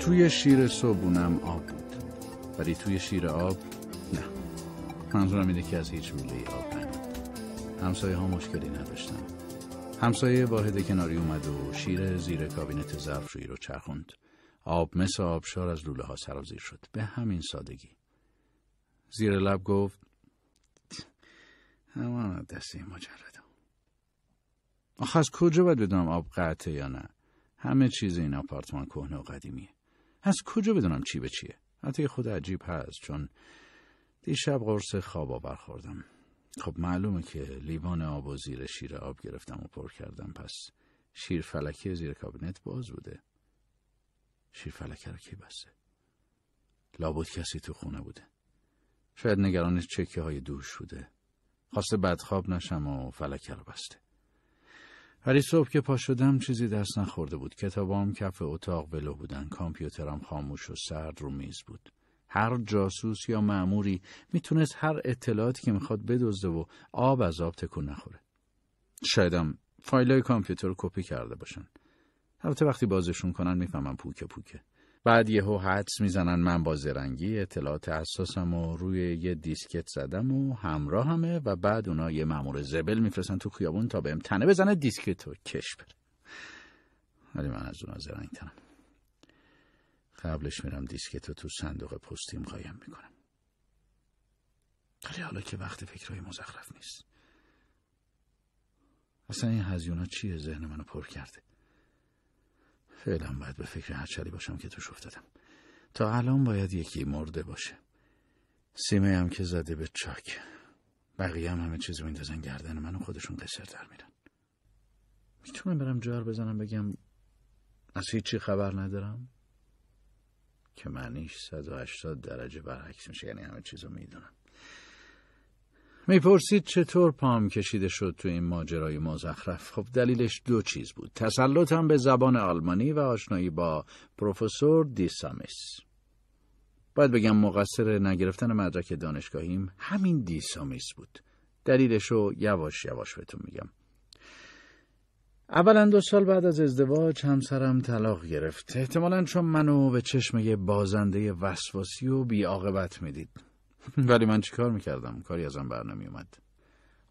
توی شیر صبونم آب بود ولی توی شیر آب نه منظورم اینه که از هیچ روله آب نه همسایه ها مشکلی نداشتن همسایه واحد کناری اومد و شیر زیر کابینت ظرفشویی رو چرخوند آب مثل آبشار از لوله ها سرازیر شد به همین سادگی زیر لب گفت همان دستی مجرد آخه از کجا باید بدونم آب قطعه یا نه همه چیز این آپارتمان کهنه و قدیمیه از کجا بدونم چی به چیه حتی خود عجیب هست چون دیشب قرص خواب آور خوردم خب معلومه که لیوان آب و زیر شیر آب گرفتم و پر کردم پس شیر فلکی زیر کابینت باز بوده شیر فلکه رو کی بسته لابد کسی تو خونه بوده شاید نگران چکه های دوش بوده خواسته بدخواب نشم و فلکه رو بسته ولی صبح که پا شدم چیزی دست نخورده بود. کتابام کف اتاق ولو بودن. کامپیوترم خاموش و سرد رو میز بود. هر جاسوس یا معموری میتونست هر اطلاعاتی که میخواد بدزده و آب از آب تکون نخوره. شایدم فایلای کامپیوتر کپی کرده باشن. البته وقتی بازشون کنن میفهمم پوکه پوکه. بعد یهو حدس میزنن من با زرنگی اطلاعات اساسم و روی یه دیسکت زدم و همراه همه و بعد اونا یه مامور زبل میفرستن تو خیابون تا بهم تنه بزنه دیسکت رو کش بره ولی من از اونا زرنگ تنم قبلش میرم دیسکت رو تو صندوق پستیم قایم میکنم ولی حالا که وقت فکرهای مزخرف نیست اصلا این هزیونا چیه ذهن منو پر کرده فعلا باید به فکر چلی باشم که توش افتادم تا الان باید یکی مرده باشه سیمه هم که زده به چاک بقیه هم همه چیز میندازن گردن من و خودشون قصر در میرن میتونم برم جار بزنم بگم از هیچی خبر ندارم که معنیش 180 درجه برعکس میشه یعنی همه چیز رو میدونم میپرسید چطور پام کشیده شد تو این ماجرای مزخرف خب دلیلش دو چیز بود تسلطم به زبان آلمانی و آشنایی با پروفسور دیسامیس باید بگم مقصر نگرفتن مدرک دانشگاهیم همین دیسامیس بود دلیلش رو یواش یواش بهتون میگم اولا دو سال بعد از ازدواج همسرم طلاق گرفت احتمالا چون منو به چشم یه بازنده وسواسی و بیاقبت میدید ولی من کار میکردم کاری ازم برنامه اومد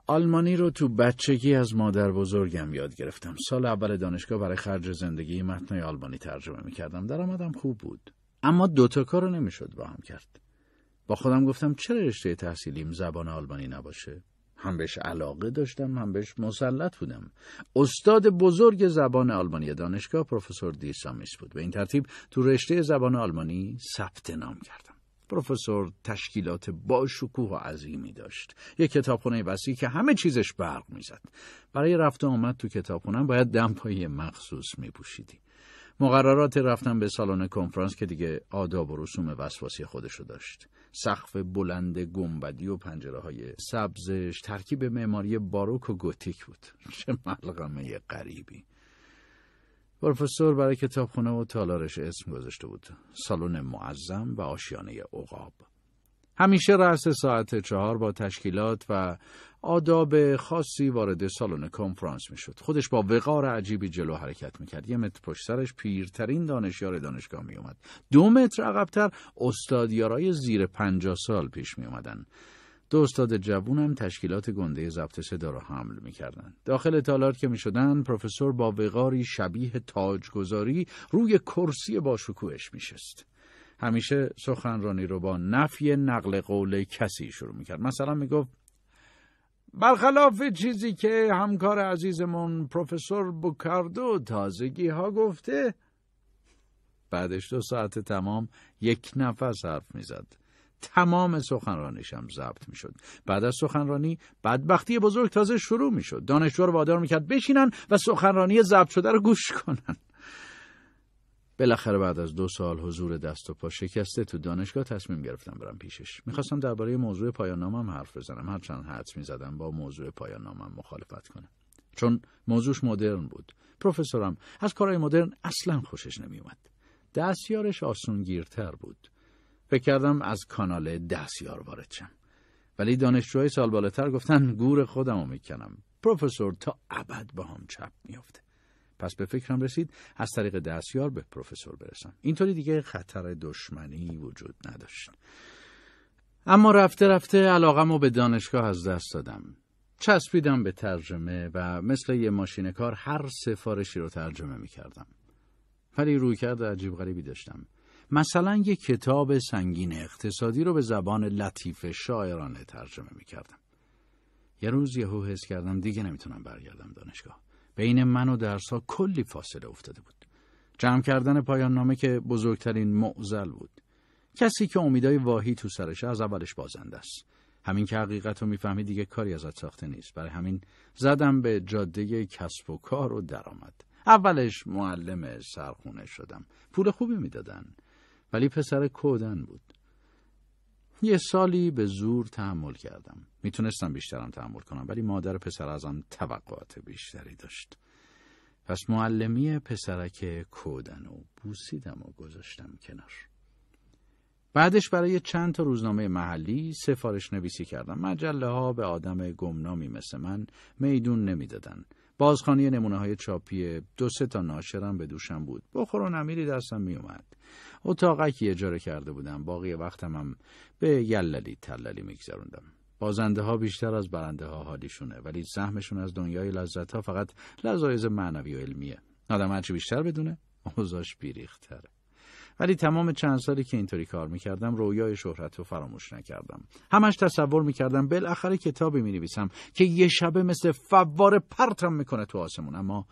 آلمانی رو تو بچگی از مادر بزرگم یاد گرفتم سال اول دانشگاه برای خرج زندگی متنای آلمانی ترجمه میکردم درآمدم خوب بود اما دوتا کار رو نمیشد با هم کرد با خودم گفتم چرا رشته تحصیلیم زبان آلمانی نباشه هم بهش علاقه داشتم هم بهش مسلط بودم استاد بزرگ زبان آلمانی دانشگاه پروفسور دیسامیس بود به این ترتیب تو رشته زبان آلمانی ثبت نام کردم پروفسور تشکیلات با شکوه و عظیمی داشت. یک کتابخونه وسیع که همه چیزش برق میزد. برای رفت و آمد تو کتابخونه باید دمپایی مخصوص میپوشیدی. مقررات رفتن به سالن کنفرانس که دیگه آداب و رسوم وسواسی خودشو داشت. سقف بلند گنبدی و پنجره های سبزش ترکیب معماری باروک و گوتیک بود. چه ملغمه غریبی. پروفسور برای کتابخونه و تالارش اسم گذاشته بود سالن معظم و آشیانه عقاب همیشه رأس ساعت چهار با تشکیلات و آداب خاصی وارد سالن کنفرانس میشد. خودش با وقار عجیبی جلو حرکت میکرد. یه متر پشت سرش پیرترین دانشیار دانشگاه میومد. دو متر عقبتر استادیارای زیر پنجاه سال پیش میومدن. دو استاد جوونم تشکیلات گنده ضبط صدا را حمل میکردند. داخل تالار که میشدن پروفسور با وقاری شبیه تاجگذاری روی کرسی با شکوهش میشست. همیشه سخنرانی رو با نفی نقل قول کسی شروع میکرد. مثلا میگفت برخلاف چیزی که همکار عزیزمون پروفسور بوکاردو تازگی ها گفته بعدش دو ساعت تمام یک نفس حرف میزد. تمام سخنرانیشم هم ضبط شد بعد از سخنرانی بدبختی بزرگ تازه شروع میشد دانشجو رو وادار میکرد بشینن و سخنرانی ضبط شده رو گوش کنن بالاخره بعد از دو سال حضور دست و پا شکسته تو دانشگاه تصمیم گرفتم برم پیشش میخواستم درباره موضوع نامم حرف بزنم هرچند حدس میزدم با موضوع نامم مخالفت کنم چون موضوعش مدرن بود پروفسورم از کارهای مدرن اصلا خوشش نمیومد دستیارش آسونگیرتر بود فکر کردم از کانال دستیار وارد شم ولی دانشجوهای سال بالاتر گفتن گور خودم رو میکنم پروفسور تا ابد با هم چپ میافته پس به فکرم رسید از طریق دستیار به پروفسور برسم اینطوری دیگه خطر دشمنی وجود نداشت اما رفته رفته علاقم رو به دانشگاه از دست دادم چسبیدم به ترجمه و مثل یه ماشین کار هر سفارشی رو ترجمه میکردم ولی روی کرده عجیب غریبی داشتم. مثلا یک کتاب سنگین اقتصادی رو به زبان لطیف شاعرانه ترجمه میکردم یه روز یهو حس کردم دیگه نمیتونم برگردم دانشگاه بین من و درسها کلی فاصله افتاده بود جمع کردن پایان نامه که بزرگترین معزل بود کسی که امیدای واهی تو سرش از اولش بازنده است همین که حقیقت رو میفهمی دیگه کاری ازت ساخته نیست برای همین زدم به جاده کسب و کار و درآمد اولش معلم سرخونه شدم پول خوبی میدادن ولی پسر کودن بود. یه سالی به زور تحمل کردم. میتونستم بیشترم تحمل کنم ولی مادر پسر ازم توقعات بیشتری داشت. پس معلمی پسرک کودن و بوسیدم و گذاشتم کنار. بعدش برای چند تا روزنامه محلی سفارش نویسی کردم. مجله ها به آدم گمنامی مثل من میدون نمیدادن. بازخانی نمونه های چاپی دو سه تا ناشرم به دوشم بود بخور و نمیری دستم میومد اتاقکی اجاره کرده بودم باقی وقتم هم به یللی تللی میگذروندم بازنده ها بیشتر از برنده ها حالیشونه ولی سهمشون از دنیای لذت ها فقط لذایز معنوی و علمیه آدم هرچی بیشتر بدونه اوزاش بیریختره ولی تمام چند سالی که اینطوری کار میکردم رویای شهرت رو فراموش نکردم همش تصور میکردم بالاخره کتابی مینویسم که یه شبه مثل فواره پرتم میکنه تو آسمون اما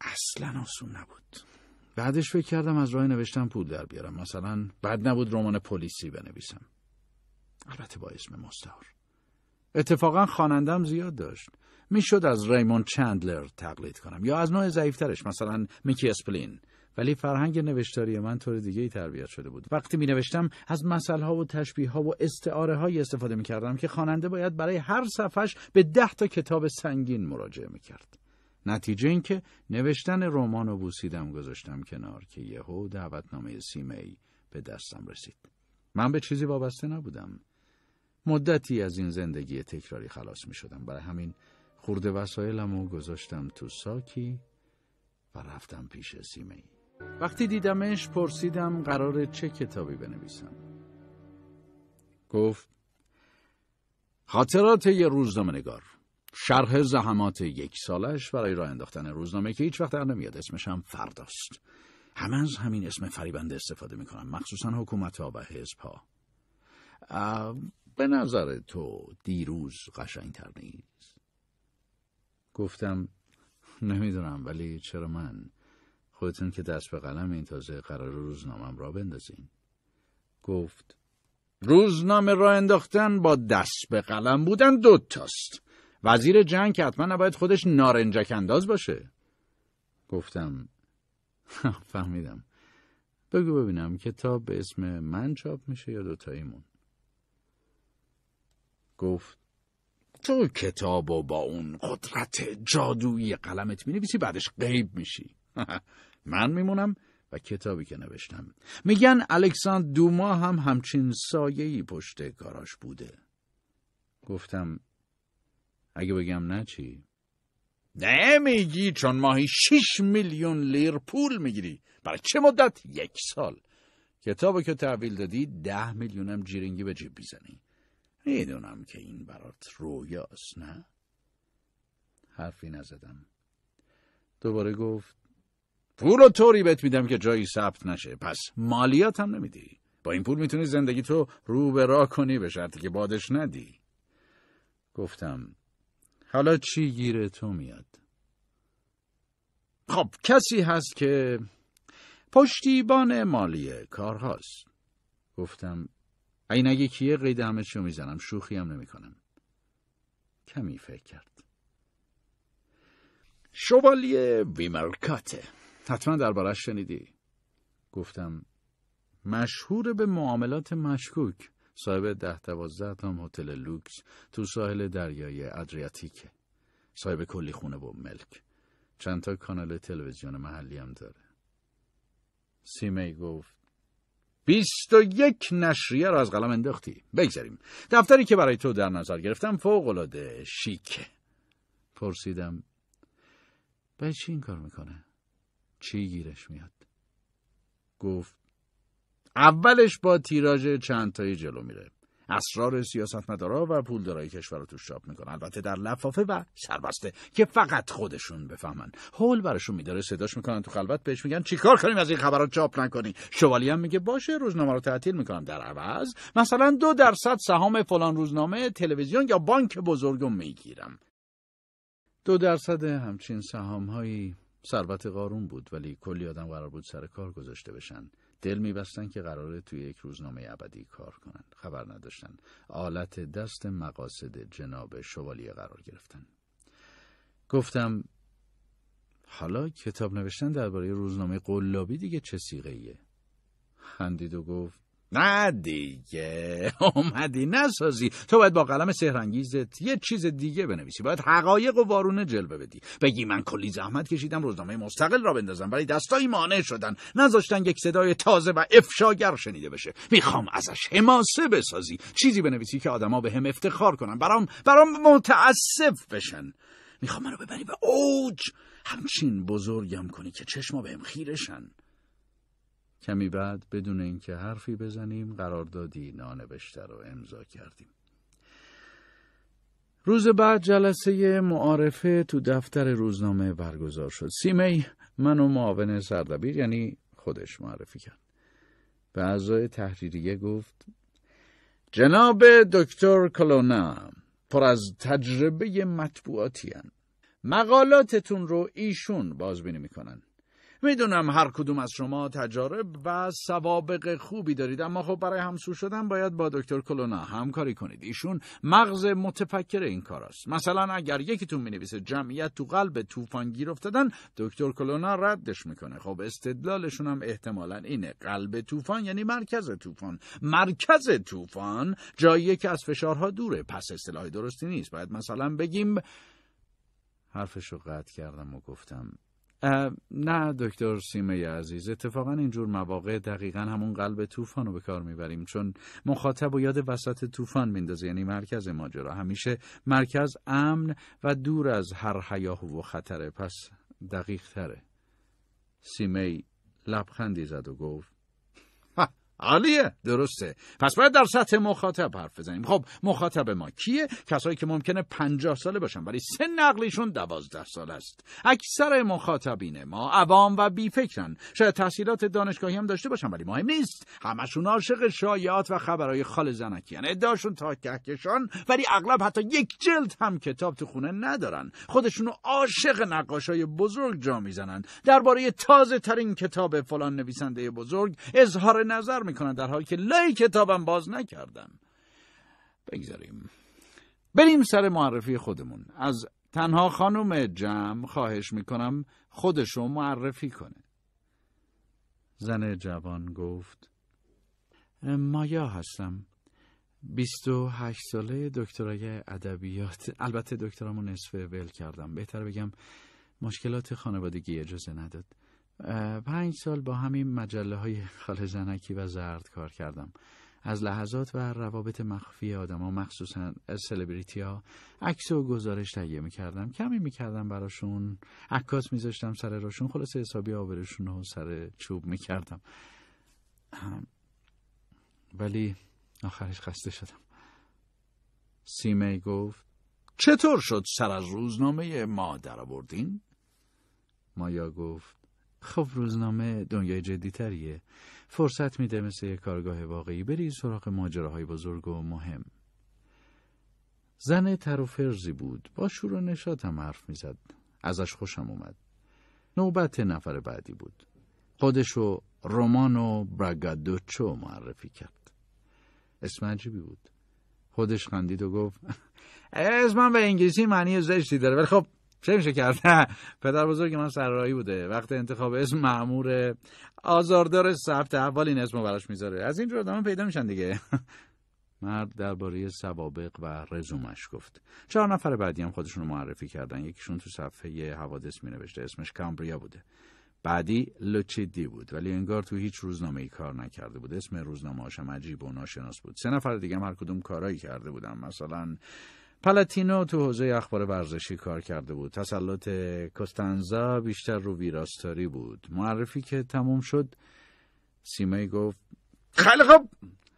اصلا آسون نبود بعدش فکر کردم از راه نوشتن پول در بیارم مثلا بد نبود رمان پلیسی بنویسم البته با اسم مستعار اتفاقا خانندم زیاد داشت میشد از ریمون چندلر تقلید کنم یا از نوع ضعیفترش مثلا میکی اسپلین ولی فرهنگ نوشتاری من طور دیگه ای تربیت شده بود وقتی می نوشتم از مسئله ها و تشبیه ها و استعاره های استفاده می کردم که خواننده باید برای هر صفحش به ده تا کتاب سنگین مراجعه می کرد نتیجه اینکه نوشتن رمان و بوسیدم گذاشتم کنار که یهو دعوتنامه سیمه ای به دستم رسید من به چیزی وابسته نبودم مدتی از این زندگی تکراری خلاص می شدم برای همین خورده وسایلم گذاشتم تو ساکی و رفتم پیش سیمه وقتی دیدمش پرسیدم قرار چه کتابی بنویسم گفت خاطرات یه روزنامه نگار شرح زحمات یک سالش برای راه انداختن روزنامه که هیچ وقت در نمیاد اسمش هم فرداست همه از همین اسم فریبنده استفاده میکنن مخصوصا حکومت ها و حزب ها به نظر تو دیروز قشنگتر نیست گفتم نمیدونم ولی چرا من خودتون که دست به قلم این تازه قرار روزنامه را بندازین. گفت روزنامه را انداختن با دست به قلم بودن دوتاست. وزیر جنگ که حتما نباید خودش نارنجک انداز باشه. گفتم فهمیدم. بگو ببینم کتاب به اسم من چاپ میشه یا دوتاییمون. گفت تو کتاب و با اون قدرت جادویی قلمت می نویسی بعدش غیب میشی من میمونم و کتابی که نوشتم میگن الکساندر دوما هم همچین سایه‌ای پشت کاراش بوده گفتم اگه بگم نه چی؟ نمیگی چون ماهی شیش میلیون لیر پول میگیری برای چه مدت؟ یک سال کتابو که تحویل دادی ده میلیونم جیرینگی به جیب بیزنی میدونم که این برات رویاست نه؟ حرفی نزدم دوباره گفت پول و طوری بهت میدم که جایی ثبت نشه پس مالیات هم نمیدی با این پول میتونی زندگی تو رو به راه کنی به شرطی که بادش ندی گفتم حالا چی گیره تو میاد خب کسی هست که پشتیبان مالی کارهاست گفتم این اگه کیه قید همه چیو میزنم شوخی هم نمی کنم. کمی فکر کرد شوالیه ویمرکاته حتما دربارش شنیدی گفتم مشهور به معاملات مشکوک صاحب ده دوازده تا هتل لوکس تو ساحل دریای ادریاتیکه صاحب کلی خونه و ملک چند تا کانال تلویزیون محلی هم داره سیمی گفت بیست و یک نشریه را از قلم انداختی بگذاریم دفتری که برای تو در نظر گرفتم فوقالعاده شیکه پرسیدم به چی این کار میکنه چی گیرش میاد گفت اولش با تیراژ چند تایی جلو میره اسرار سیاستمدارا و پولدارای کشور رو توش چاپ میکنه البته در لفافه و سربسته که فقط خودشون بفهمن هول براشون میداره صداش میکنن تو خلوت بهش میگن چیکار کنیم از این خبرات چاپ نکنی شوالی هم میگه باشه روزنامه رو تعطیل میکنم در عوض مثلا دو درصد سهام فلان روزنامه تلویزیون یا بانک بزرگم میگیرم دو درصد همچین سهامهایی ثروت خب، قارون بود ولی کلی آدم قرار بود سر کار گذاشته بشن دل میبستن که قراره توی یک روزنامه ابدی کار کنن خبر نداشتن آلت دست مقاصد جناب شوالیه قرار گرفتن گفتم حالا کتاب نوشتن درباره روزنامه قلابی دیگه چه سیغه ایه؟ خندید و گفت نه دیگه اومدی نسازی تو باید با قلم سهرنگیزت یه چیز دیگه بنویسی باید حقایق و وارونه جلوه بدی بگی من کلی زحمت کشیدم روزنامه مستقل را بندازم ولی دستایی مانع شدن نذاشتن یک صدای تازه و افشاگر شنیده بشه میخوام ازش حماسه بسازی چیزی بنویسی که آدما به هم افتخار کنن برام برام متاسف بشن میخوام منو ببری به اوج همچین بزرگم کنی که چشما بهم خیرشن کمی بعد بدون اینکه حرفی بزنیم قراردادی نانوشته رو امضا کردیم. روز بعد جلسه معارفه تو دفتر روزنامه برگزار شد. سیمی من و معاون سردبیر یعنی خودش معرفی کرد. به اعضای تحریریه گفت جناب دکتر کلونا پر از تجربه مطبوعاتی هن. مقالاتتون رو ایشون بازبینی میکنن. میدونم هر کدوم از شما تجارب و سوابق خوبی دارید اما خب برای همسو شدن باید با دکتر کلونا همکاری کنید ایشون مغز متفکر این کار است مثلا اگر یکیتون نویسه جمعیت تو قلب طوفان گیر افتادن دکتر کلونا ردش میکنه خب استدلالشون هم احتمالا اینه قلب طوفان یعنی مرکز طوفان مرکز طوفان جایی که از فشارها دوره پس اصطلاح درستی نیست باید مثلا بگیم حرفش قطع کردم و گفتم نه دکتر سیمه عزیز اتفاقا اینجور مواقع دقیقا همون قلب طوفان رو به کار میبریم چون مخاطب و یاد وسط طوفان میندازه یعنی مرکز ماجرا همیشه مرکز امن و دور از هر حیاه و خطره پس دقیق تره سیمه لبخندی زد و گفت عالیه درسته پس باید در سطح مخاطب حرف بزنیم خب مخاطب ما کیه کسایی که ممکنه پنجاه ساله باشن ولی سن عقلیشون دوازده سال است اکثر مخاطبین ما عوام و بیفکرن شاید تحصیلات دانشگاهی هم داشته باشن ولی مهم نیست همشون عاشق شایعات و خبرهای خال زنکیان ادعاشون تا کهکشان ولی اغلب حتی یک جلد هم کتاب تو خونه ندارن خودشونو عاشق نقاشای بزرگ جا میزنن درباره تازه ترین کتاب فلان نویسنده بزرگ اظهار نظر میکنن در حالی که لای کتابم باز نکردم بگذاریم بریم سر معرفی خودمون از تنها خانم جمع خواهش میکنم خودشو معرفی کنه زن جوان گفت مایا هستم بیست و هشت ساله دکترای ادبیات البته دکترامو نصفه ول کردم بهتر بگم مشکلات خانوادگی اجازه نداد پنج سال با همین مجله های خال زنکی و زرد کار کردم از لحظات و روابط مخفی ها مخصوصا سلبریتی ها عکس و گزارش تهیه میکردم کمی میکردم براشون عکاس میذاشتم سر راشون خلاص حسابی آبرشون رو سر چوب میکردم ولی آخرش خسته شدم سیمه گفت چطور شد سر از روزنامه ما در آوردین؟ مایا گفت خب روزنامه دنیای جدیتریه فرصت میده مثل یه کارگاه واقعی بری سراغ ماجراهای بزرگ و مهم زن تر و فرزی بود با شور و هم حرف میزد ازش خوشم اومد نوبت نفر بعدی بود خودش خودشو رومانو براگادوچو معرفی کرد اسم عجیبی بود خودش خندید و گفت اسمم به انگلیسی معنی زشتی داره ولی خب چه میشه کرد پدر بزرگ من سرایی بوده وقت انتخاب اسم معمور آزاردار ثبت اول این اسمو براش میذاره از اینجور آدم پیدا میشن دیگه مرد درباره سوابق و رزومش گفت چهار نفر بعدی هم خودشون رو معرفی کردن یکیشون تو صفحه حوادث می نوشته اسمش کامبریا بوده بعدی لوچیدی بود ولی انگار تو هیچ روزنامه ای کار نکرده بود اسم روزنامه هاشم عجیب و ناشناس بود سه نفر دیگه هم هر کدوم کارایی کرده بودن مثلا پلاتینو تو حوزه اخبار ورزشی کار کرده بود. تسلط کستنزا بیشتر رو ویراستاری بود. معرفی که تموم شد سیمای گفت خیلی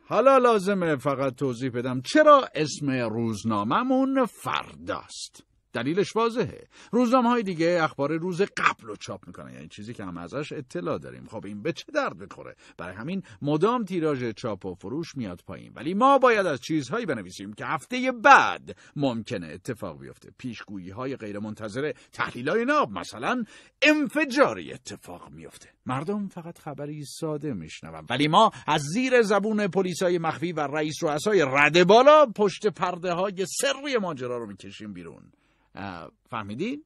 حالا لازمه فقط توضیح بدم چرا اسم روزنامهمون فرداست. دلیلش واضحه روزنامه های دیگه اخبار روز قبل رو چاپ میکنن یعنی چیزی که هم ازش اطلاع داریم خب این به چه درد میخوره برای همین مدام تیراژ چاپ و فروش میاد پایین ولی ما باید از چیزهایی بنویسیم که هفته بعد ممکنه اتفاق بیفته پیشگویی های غیر منتظره تحلیل های ناب مثلا انفجاری اتفاق میفته مردم فقط خبری ساده میشنون ولی ما از زیر زبون پلیسای مخفی و رئیس رؤسای رده بالا پشت پرده های سری ماجرا رو میکشیم بیرون فهمیدین؟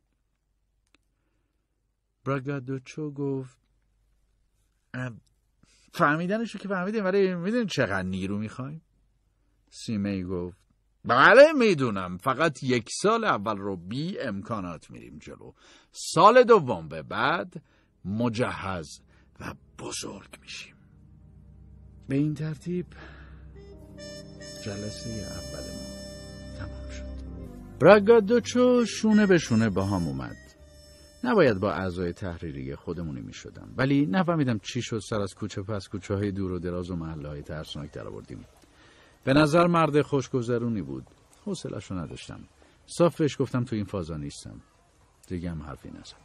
براگادوچو گفت فهمیدنشو که فهمیدین ولی میدونین چقدر نیرو میخوایم سیمه گفت بله میدونم فقط یک سال اول رو بی امکانات میریم جلو سال دوم به بعد مجهز و بزرگ میشیم به این ترتیب جلسه اول ما تمام شد راگادوچو شونه به شونه با هم اومد. نباید با اعضای تحریری خودمونی می شدم ولی نفهمیدم چی شد سر از کوچه پس کوچه های دور و دراز و محله های ترسناک در آوردیم به نظر مرد خوشگذرونی بود حوصلش رو نداشتم صاف بهش گفتم تو این فازا نیستم دیگه هم حرفی نزد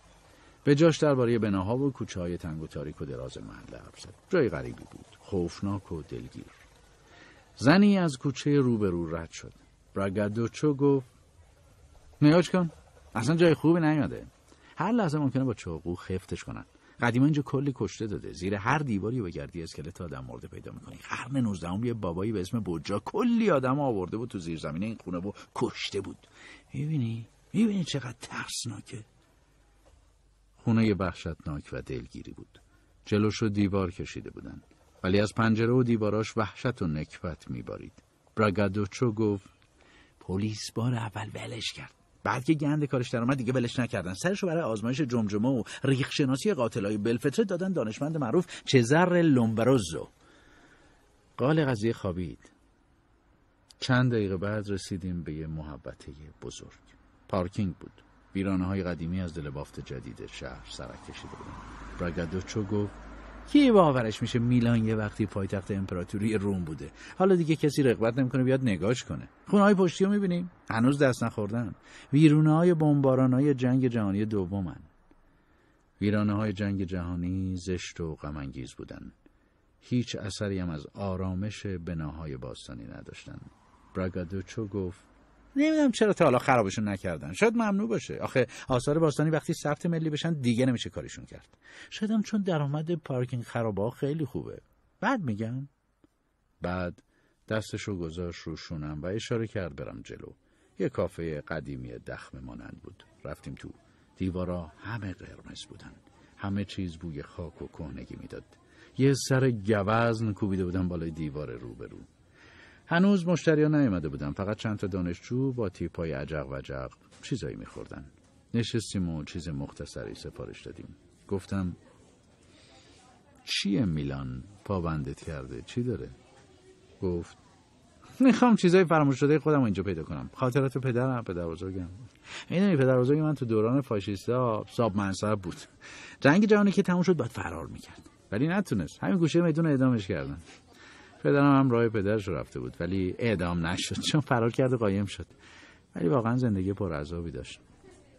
به جاش درباره بناها و کوچه های تنگ و تاریک و دراز محله حرف زد جای غریبی بود خوفناک و دلگیر زنی از کوچه روبرو رد شد براگادوچو گفت نیاج کن اصلا جای خوبی نیاده هر لحظه ممکنه با چاقو خفتش کنن قدیما اینجا کلی کشته داده زیر هر دیواری به گردی اسکلت آدم مرده پیدا میکنی قرن نوزدهم یه بابایی به اسم بوجا کلی آدم آورده بود تو زیر زمینه این خونه و کشته بود میبینی میبینی چقدر ترسناکه خونه وحشتناک و دلگیری بود و دیوار کشیده بودن ولی از پنجره و دیواراش وحشت و نکبت میبارید براگادوچو گفت پلیس بار اول ولش کرد بعد که گند کارش در دیگه ولش نکردن سرشو برای آزمایش جمجمه و ریخ شناسی های بلفتره دادن دانشمند معروف چزر لومبروزو قال قضیه خوابید چند دقیقه بعد رسیدیم به یه محبته بزرگ پارکینگ بود ویرانه های قدیمی از دل بافت جدید شهر سرک کشیده بودن گفت کی باورش میشه میلان یه وقتی پایتخت امپراتوری روم بوده حالا دیگه کسی رغبت نمیکنه بیاد نگاش کنه خونه های پشتی رو میبینیم هنوز دست نخوردن ویرونه های بمباران های جنگ جهانی دومن ویرانه های جنگ جهانی زشت و انگیز بودن هیچ اثری هم از آرامش بناهای باستانی نداشتند براگادوچو گفت نمیدونم چرا تا حالا خرابشون نکردن شاید ممنوع باشه آخه آثار باستانی وقتی ثبت ملی بشن دیگه نمیشه کارشون کرد شاید هم چون درآمد پارکینگ خرابا خیلی خوبه بعد میگم بعد دستشو گذاشت رو شونم و اشاره کرد برم جلو یه کافه قدیمی دخم مانند بود رفتیم تو دیوارا همه قرمز بودن همه چیز بوی خاک و کهنگی میداد یه سر گوزن کوبیده بودن بالای دیوار روبرو هنوز مشتریا نیومده بودن فقط چند تا دانشجو با تیپای عجق و عجق چیزایی میخوردن نشستیم و چیز مختصری سفارش دادیم گفتم چیه میلان پابندت کرده چی داره گفت میخوام چیزای فراموش شده خودم اینجا پیدا کنم خاطرات پدرم پدر بزرگم میدونی پدر بزرگ من تو دوران فاشیستا ساب منصب بود جنگ جهانی که تموم شد باید فرار میکرد ولی نتونست همین گوشه میدون ادامش کردن پدرم هم راه پدرش رفته بود ولی اعدام نشد چون فرار کرد و قایم شد ولی واقعا زندگی پر عذابی داشت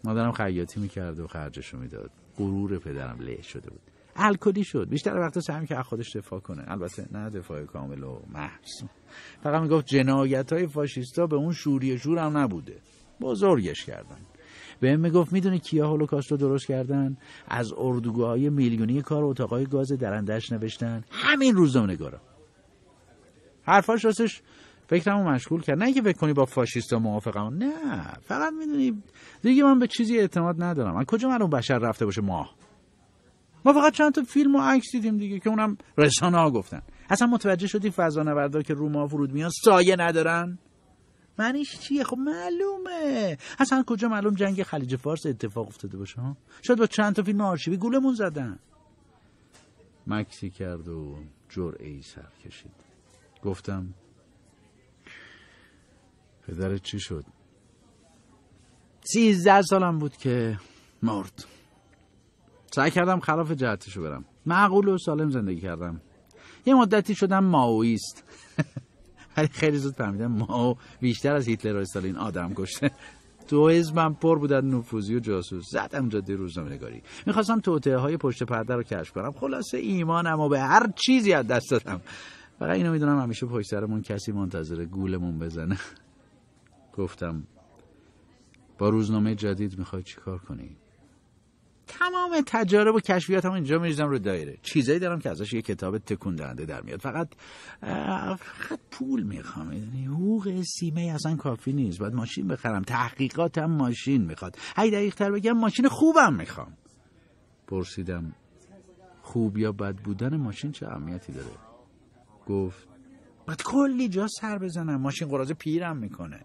مادرم خیاطی میکرد و خرجشو میداد غرور پدرم له شده بود الکلی شد بیشتر وقتا سعی که از خودش دفاع کنه البته نه دفاع کامل و محض فقط میگفت جنایت های فاشیستا به اون شوری شور هم نبوده بزرگش کردن به هم میگفت میدونه کیا هولوکاست رو درست کردن از اردوگاه های میلیونی کار اتاقای گاز درندش نوشتن همین روزنامه نگارم حرفاش راستش فکرمو مشغول کرد نه اینکه فکر کنی با فاشیستا موافقم نه فقط میدونی دیگه من به چیزی اعتماد ندارم من کجا اون بشر رفته باشه ما ما فقط چند تا فیلم و عکس دیدیم دیگه که اونم رسانه ها گفتن اصلا متوجه شدی فضا نوردا که رو ما فرود میان سایه ندارن معنیش چیه خب معلومه اصلا کجا معلوم جنگ خلیج فارس اتفاق افتاده باشه شد شاید با چند تا فیلم آرشیوی گولمون زدن مکسی کرد و جرعه ای سر کشید گفتم پدرت چی شد؟ سیزده سالم بود که مرد سعی کردم خلاف جهتشو برم معقول و سالم زندگی کردم یه مدتی شدم ماویست ولی خیلی زود فهمیدم ماو بیشتر از هیتلر و استالین آدم کشته تو من پر بودن نفوذی و جاسوس زدم جاده روزنامه نگاری میخواستم توطعه های پشت پرده رو کشف کنم خلاصه ایمانم و به هر چیزی از دست دادم فقط اینو میدونم همیشه پشت سرمون کسی منتظر گولمون بزنه گفتم با روزنامه جدید میخوای چیکار کنی تمام تجارب و کشفیات هم اینجا میریزم رو دایره چیزایی دارم که ازش یه کتاب تکون دهنده در میاد فقط فقط پول میخوام یعنی حقوق سیمه اصلا کافی نیست بعد ماشین بخرم تحقیقاتم ماشین میخواد هی دقیق تر بگم ماشین خوبم میخوام پرسیدم خوب یا بد بودن ماشین چه اهمیتی داره گفت باید کلی جا سر بزنم ماشین قرازه پیرم میکنه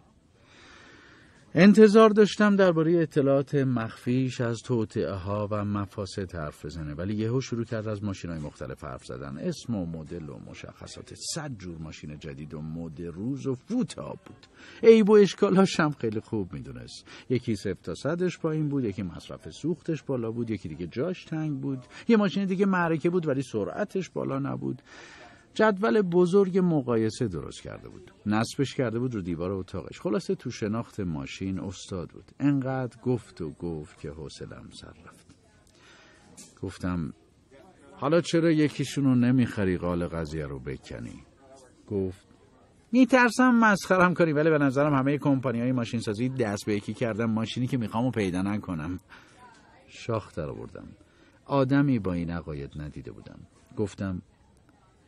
انتظار داشتم درباره اطلاعات مخفیش از توطعه ها و مفاسد حرف بزنه ولی یهو شروع کرد از ماشین های مختلف حرف زدن اسم و مدل و مشخصات صد جور ماشین جدید و مد روز و فوت ها بود عیب و اشکالاش هم خیلی خوب میدونست یکی صفر تا صدش پایین بود یکی مصرف سوختش بالا بود یکی دیگه جاش تنگ بود یه ماشین دیگه معرکه بود ولی سرعتش بالا نبود جدول بزرگ مقایسه درست کرده بود نصبش کرده بود رو دیوار اتاقش خلاصه تو شناخت ماشین استاد بود انقدر گفت و گفت که حوصلم سر رفت گفتم حالا چرا یکیشونو نمیخری قال قضیه رو بکنی گفت میترسم مسخرم کنی ولی به نظرم همه کمپانی های ماشین سازی دست به یکی کردم ماشینی که میخوامو پیدا نکنم شاخ در آوردم آدمی با این عقاید ندیده بودم گفتم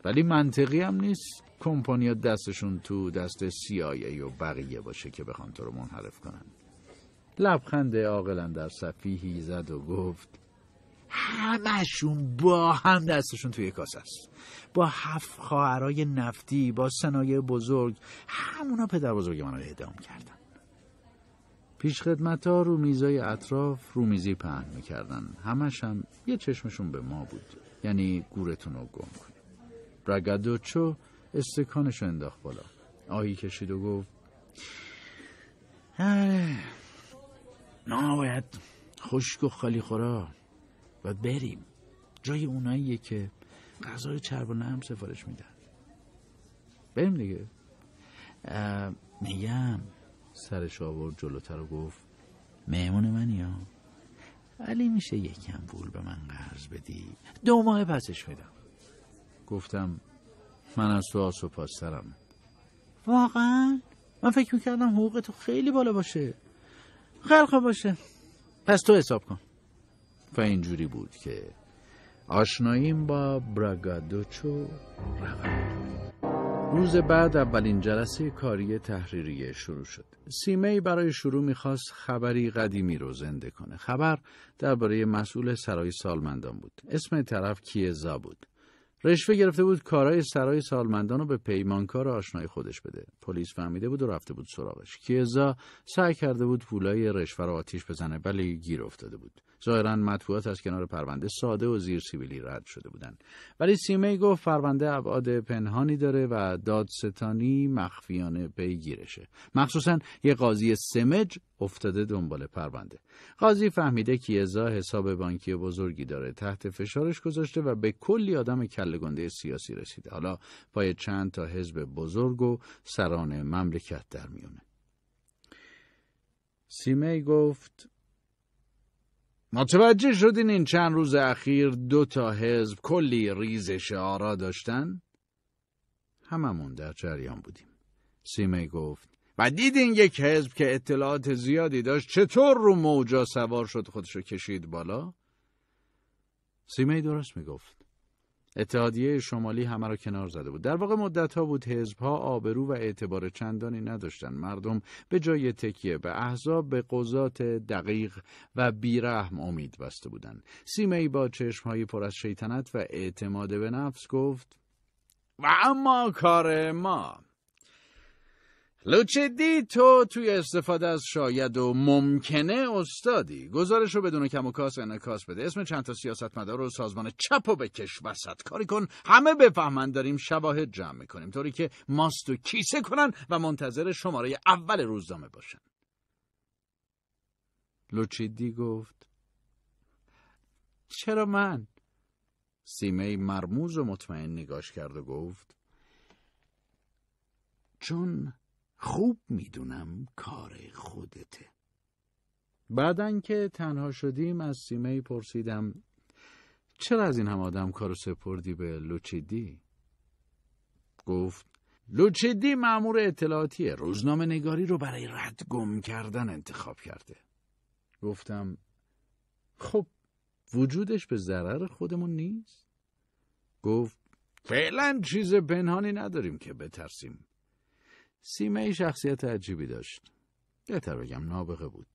ولی منطقی هم نیست کمپانیا دستشون تو دست CIA و بقیه باشه که بخوان تو رو منحرف کنن لبخند عاقلا در صفیحی زد و گفت همشون با هم دستشون توی کاس است با هفت خواهرای نفتی با صنایع بزرگ همونا پدر بزرگ من رو اعدام کردن پیش خدمت ها رو میزای اطراف رو میزی پهن میکردن همش هم یه چشمشون به ما بود یعنی گورتون رو گم کنید برگادوچو استکانش انداخت بالا آهی کشید و گفت آره باید خشک و خالی خورا باید بریم جای اوناییه که غذای چرب و نرم سفارش میدن بریم دیگه میگم سرش آورد جلوتر و گفت مهمون من یا ولی میشه یکم پول به من قرض بدی دو ماه پسش میدم گفتم من از تو آس پاسترم واقعا من فکر میکردم حقوق تو خیلی بالا باشه خوب باشه پس تو حساب کن و اینجوری بود که آشناییم با براگادوچو رقم روز بعد اولین جلسه کاری تحریریه شروع شد. سیمه برای شروع میخواست خبری قدیمی رو زنده کنه. خبر درباره مسئول سرای سالمندان بود. اسم طرف کیزا بود. رشوه گرفته بود کارای سرای سالمندان رو به پیمانکار آشنای خودش بده پلیس فهمیده بود و رفته بود سراغش کیزا سعی کرده بود پولای رشوه رو آتیش بزنه ولی گیر افتاده بود ظاهرا مطبوعات از کنار پرونده ساده و زیر سیبیلی رد شده بودند ولی سیمی گفت پرونده ابعاد پنهانی داره و دادستانی مخفیانه پیگیرشه مخصوصا یه قاضی سمج افتاده دنبال پرونده قاضی فهمیده که کیزا حساب بانکی بزرگی داره تحت فشارش گذاشته و به کلی آدم کلگنده سیاسی رسیده حالا پای چند تا حزب بزرگ و سران مملکت در میونه سیمی گفت متوجه شدین این چند روز اخیر دو تا حزب کلی ریزش آرا داشتن؟ هممون در جریان بودیم. سیمه گفت و دیدین یک حزب که اطلاعات زیادی داشت چطور رو موجا سوار شد خودشو کشید بالا؟ سیمه درست میگفت. اتحادیه شمالی همه را کنار زده بود در واقع مدت ها بود ها آبرو و اعتبار چندانی نداشتند مردم به جای تکیه به احزاب به قضات دقیق و بیرحم امید بسته بودند سیمه با چشمهایی پر از شیطنت و اعتماد به نفس گفت و اما کار ما لوچدی تو توی استفاده از شاید و ممکنه استادی گزارش رو بدون کم و کاس انکاس بده اسم چند تا سیاستمدار و سازمان چپ و بکش وسط کاری کن همه بفهمند داریم شواهد جمع میکنیم طوری که ماستو کیسه کنن و منتظر شماره اول روزنامه باشن لوچیدی گفت چرا من؟ سیمه مرموز و مطمئن نگاش کرد و گفت چون خوب میدونم کار خودته بعدن که تنها شدیم از سیمه پرسیدم چرا از این هم آدم کارو سپردی به لوچیدی؟ گفت لوچیدی معمور اطلاعاتیه روزنامه نگاری رو برای رد گم کردن انتخاب کرده گفتم خب وجودش به ضرر خودمون نیست؟ گفت فعلا چیز پنهانی نداریم که بترسیم سیمه شخصیت عجیبی داشت. بهتر بگم نابغه بود.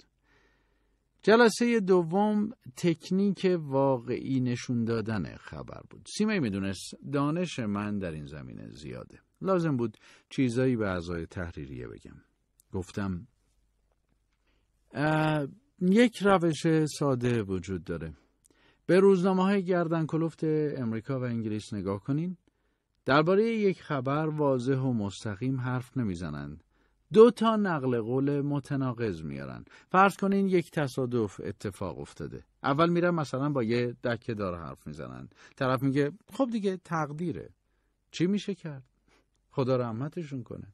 جلسه دوم تکنیک واقعی نشون دادن خبر بود. سیمه میدونست دانش من در این زمینه زیاده. لازم بود چیزایی به اعضای تحریریه بگم. گفتم یک روش ساده وجود داره. به روزنامه های گردن کلفت امریکا و انگلیس نگاه کنین درباره یک خبر واضح و مستقیم حرف نمیزنند. دو تا نقل قول متناقض میارن. فرض کنین یک تصادف اتفاق افتاده. اول میرن مثلا با یه دکه دار حرف میزنن. طرف میگه خب دیگه تقدیره. چی میشه کرد؟ خدا رحمتشون کنه.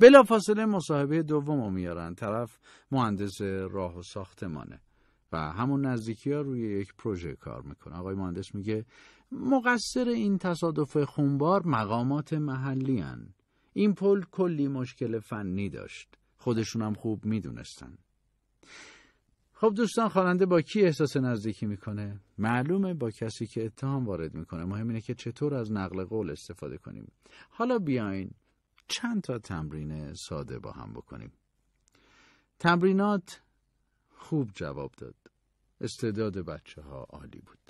بلا فاصله مصاحبه دوم رو میارن. طرف مهندس راه و ساختمانه. و همون نزدیکی ها روی یک پروژه کار میکنه آقای مهندس میگه مقصر این تصادف خونبار مقامات محلی هن. این پل کلی مشکل فنی داشت. خودشون هم خوب میدونستن. خب دوستان خواننده با کی احساس نزدیکی میکنه؟ معلومه با کسی که اتهام وارد میکنه. مهم اینه که چطور از نقل قول استفاده کنیم. حالا بیاین چند تا تمرین ساده با هم بکنیم. تمرینات خوب جواب داد. استعداد بچه ها عالی بود.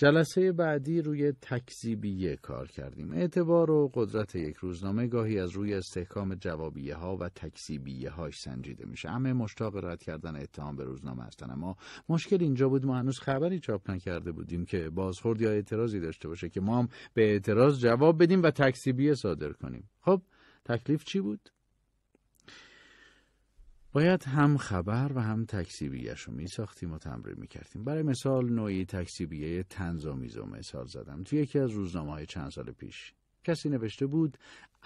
جلسه بعدی روی تکذیبیه کار کردیم. اعتبار و قدرت یک روزنامه گاهی از روی استحکام جوابیه ها و تکذیبیه هاش سنجیده میشه. همه مشتاق رد کردن اتهام به روزنامه هستن اما مشکل اینجا بود ما هنوز خبری چاپ نکرده بودیم که بازخورد یا اعتراضی داشته باشه که ما هم به اعتراض جواب بدیم و تکذیبیه صادر کنیم. خب تکلیف چی بود؟ باید هم خبر و هم تکسیبیش رو می و تمرین می کردیم. برای مثال نوعی تکسیبیه تنز و و مثال زدم توی یکی از روزنامه های چند سال پیش کسی نوشته بود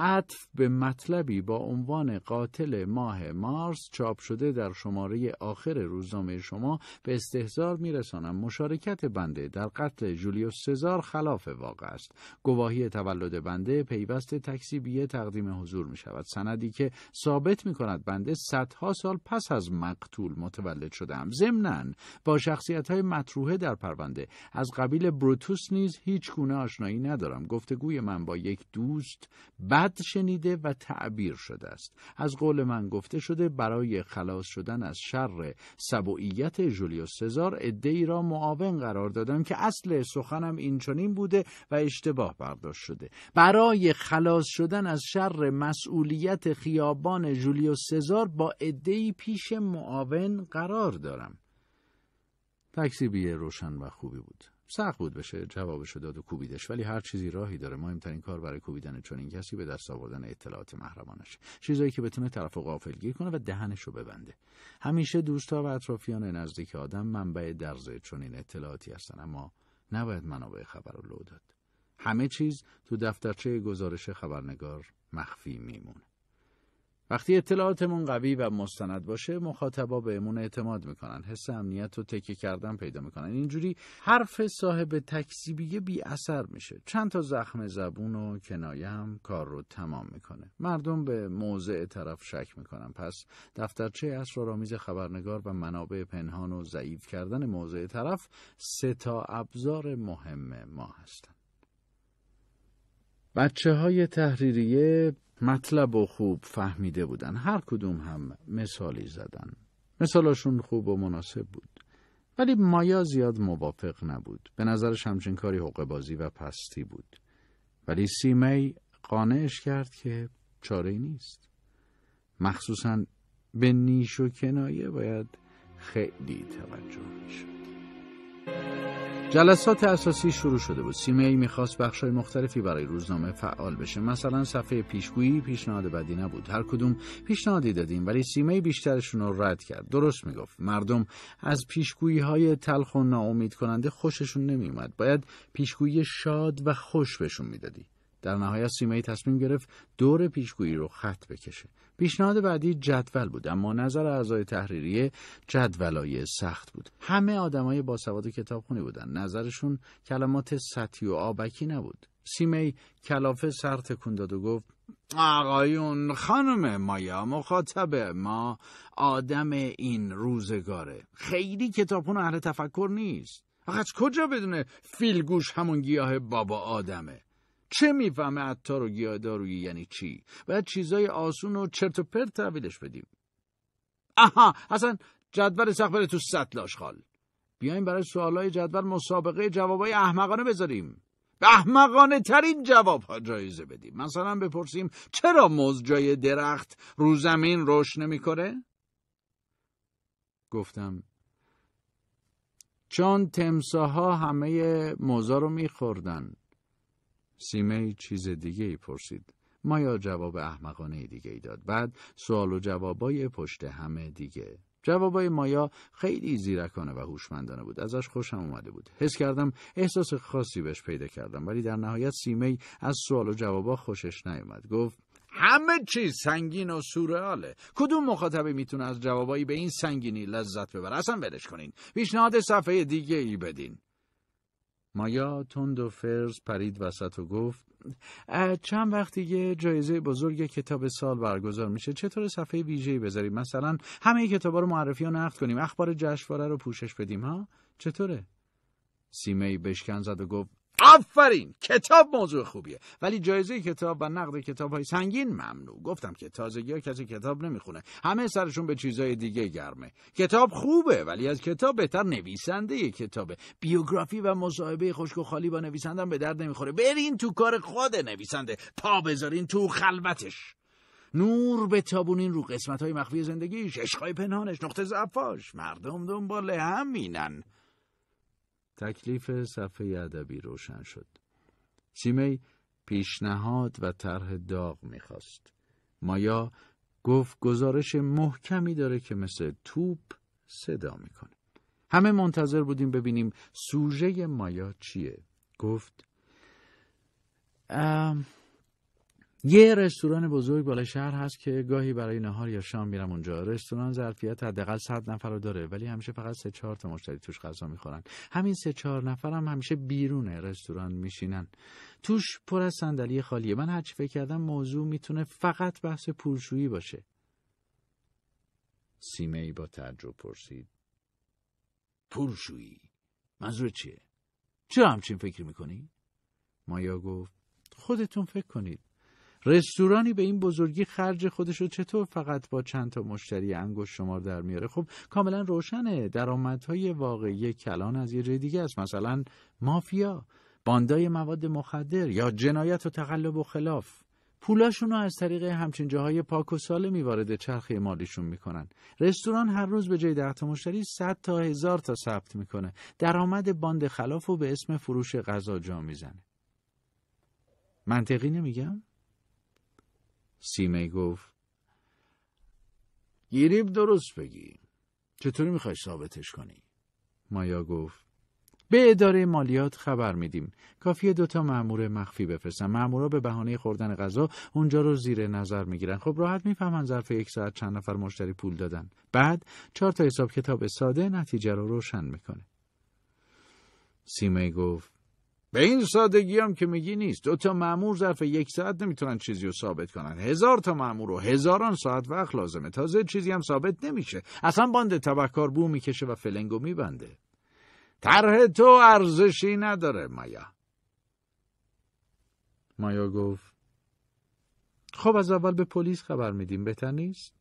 عطف به مطلبی با عنوان قاتل ماه مارس چاپ شده در شماره آخر روزنامه شما به استحضار میرسانم مشارکت بنده در قتل جولیوس سزار خلاف واقع است گواهی تولد بنده پیوست تکسیبیه تقدیم حضور می شود سندی که ثابت می کند بنده صدها سال پس از مقتول متولد شدم ضمنا با شخصیت های مطروحه در پرونده از قبیل بروتوس نیز هیچ گونه آشنایی ندارم گفتگوی من با یک دوست بعد شنیده و تعبیر شده است از قول من گفته شده برای خلاص شدن از شر سبوعیت جولیوس سزار ای را معاون قرار دادم که اصل سخنم این بوده و اشتباه برداشت شده برای خلاص شدن از شر مسئولیت خیابان جولیوس سزار با ای پیش معاون قرار دارم تکسیبی روشن و خوبی بود سخت بود بشه جوابش داد و کوبیدش ولی هر چیزی راهی داره مهمترین کار برای کوبیدن چنین کسی به دست آوردن اطلاعات محرمانش چیزایی که بتونه طرف گیر کنه و دهنشو ببنده همیشه دوستا و اطرافیان نزدیک آدم منبع درز چنین اطلاعاتی هستن اما نباید منابع خبر رو لو داد همه چیز تو دفترچه گزارش خبرنگار مخفی میمونه وقتی اطلاعاتمون قوی و مستند باشه مخاطبا بهمون اعتماد میکنن حس امنیت و تکیه کردن پیدا میکنن اینجوری حرف صاحب تکذیبیه بی اثر میشه چند تا زخم زبون و کنایه هم کار رو تمام میکنه مردم به موضع طرف شک میکنن پس دفترچه اسرارآمیز خبرنگار و منابع پنهان و ضعیف کردن موضع طرف سه تا ابزار مهم ما هستند بچه های تحریریه مطلب و خوب فهمیده بودن هر کدوم هم مثالی زدن مثالشون خوب و مناسب بود ولی مایا زیاد موافق نبود به نظرش همچین کاری حقوق بازی و پستی بود ولی سیمی قانعش کرد که چاره نیست مخصوصا به نیش و کنایه باید خیلی توجه میشد جلسات اساسی شروع شده بود سیمه ای میخواست بخشای مختلفی برای روزنامه فعال بشه مثلا صفحه پیشگویی پیشنهاد بدی نبود هر کدوم پیشنهادی دادیم ولی سیمه بیشترشون رو رد کرد درست میگفت مردم از پیشگویی های تلخ و ناامید کننده خوششون نمیومد باید پیشگویی شاد و خوش بهشون میدادی در نهایت سیمای تصمیم گرفت دور پیشگویی رو خط بکشه. پیشنهاد بعدی جدول بود اما نظر اعضای تحریریه جدولای سخت بود. همه آدمای باسواد کتابخونی بودن. نظرشون کلمات سطحی و آبکی نبود. سیمی کلافه سر تکون داد و گفت آقایون خانم مایا مخاطب ما آدم این روزگاره خیلی کتابون اهل تفکر نیست از کجا بدونه فیلگوش همون گیاه بابا آدمه چه میفهمه عطار و روی یعنی چی باید چیزای آسون و چرت و پرت تحویلش بدیم آها حسن جدول سخت تو سطل خال بیایم برای سوالای جدول مسابقه جوابای احمقانه بذاریم به احمقانه ترین جواب ها جایزه بدیم مثلا بپرسیم چرا موز جای درخت رو زمین رشد نمیکنه گفتم چون تمساها همه موزا رو میخوردن سیمه چیز دیگه ای پرسید. مایا جواب احمقانه دیگه ای داد. بعد سوال و جوابای پشت همه دیگه. جوابای مایا خیلی زیرکانه و هوشمندانه بود ازش خوشم اومده بود حس کردم احساس خاصی بهش پیدا کردم ولی در نهایت سیمی از سوال و جوابا خوشش نیومد گفت همه چیز سنگین و سورئاله کدوم مخاطبی میتونه از جوابایی به این سنگینی لذت ببره اصلا ولش کنین پیشنهاد صفحه دیگه ای بدین مایا تند و فرز پرید وسط و گفت چند وقت دیگه جایزه بزرگ کتاب سال برگزار میشه چطور صفحه ویژه‌ای بذاریم مثلا همه کتابا رو معرفی و نقد کنیم اخبار جشنواره رو پوشش بدیم ها چطوره سیمه بشکن زد و گفت آفرین کتاب موضوع خوبیه ولی جایزه کتاب و نقد کتاب های سنگین ممنوع گفتم که تازگی ها کسی کتاب نمیخونه همه سرشون به چیزای دیگه گرمه کتاب خوبه ولی از کتاب بهتر نویسنده یه کتابه بیوگرافی و مصاحبه خشک و خالی با نویسندم به درد نمیخوره برین تو کار خود نویسنده پا بذارین تو خلوتش نور به تابونین رو قسمت های مخفی زندگیش اشخای پنهانش نقطه ضعفاش مردم دنبال همینن تکلیف صفحه ادبی روشن شد سیمی پیشنهاد و طرح داغ میخواست مایا گفت گزارش محکمی داره که مثل توپ صدا میکنه همه منتظر بودیم ببینیم سوژه مایا چیه گفت ام یه رستوران بزرگ بالا شهر هست که گاهی برای نهار یا شام میرم اونجا رستوران ظرفیت حداقل صد نفر رو داره ولی همیشه فقط سه چهار تا مشتری توش غذا میخورن همین سه چهار نفر هم همیشه بیرون رستوران میشینن توش پر از صندلی خالیه من هرچی فکر کردم موضوع میتونه فقط بحث پولشویی باشه سیمه ای با تعجب پرسید پولشویی منظور چیه چرا همچین فکری میکنی مایا گفت خودتون فکر کنید رستورانی به این بزرگی خرج خودش رو چطور فقط با چند تا مشتری انگشت شمار در میاره خب کاملا روشنه درآمدهای واقعی کلان از یه جای دیگه است مثلا مافیا باندای مواد مخدر یا جنایت و تقلب و خلاف پولاشون رو از طریق همچین جاهای پاک و سالمی وارد چرخه مالیشون میکنن رستوران هر روز به جای ده مشتری 100 تا هزار تا ثبت میکنه درآمد باند خلاف و به اسم فروش غذا جا میزنه منطقی نمیگم سیمه گفت گیریب درست بگی چطوری میخوای ثابتش کنی؟ مایا گفت به اداره مالیات خبر میدیم کافیه دوتا مأمور مخفی بفرستن مامورا به بهانه خوردن غذا اونجا رو زیر نظر میگیرن خب راحت میفهمن ظرف یک ساعت چند نفر مشتری پول دادن بعد چهار تا حساب کتاب ساده نتیجه رو روشن میکنه سیمه گفت به این سادگی هم که میگی نیست دو تا معمور ظرف یک ساعت نمیتونن چیزی رو ثابت کنن هزار تا معمور و هزاران ساعت وقت لازمه تازه چیزی هم ثابت نمیشه اصلا باند تبهکار بو میکشه و فلنگو میبنده طرح تو ارزشی نداره مایا مایا گفت خب از اول به پلیس خبر میدیم بهتر نیست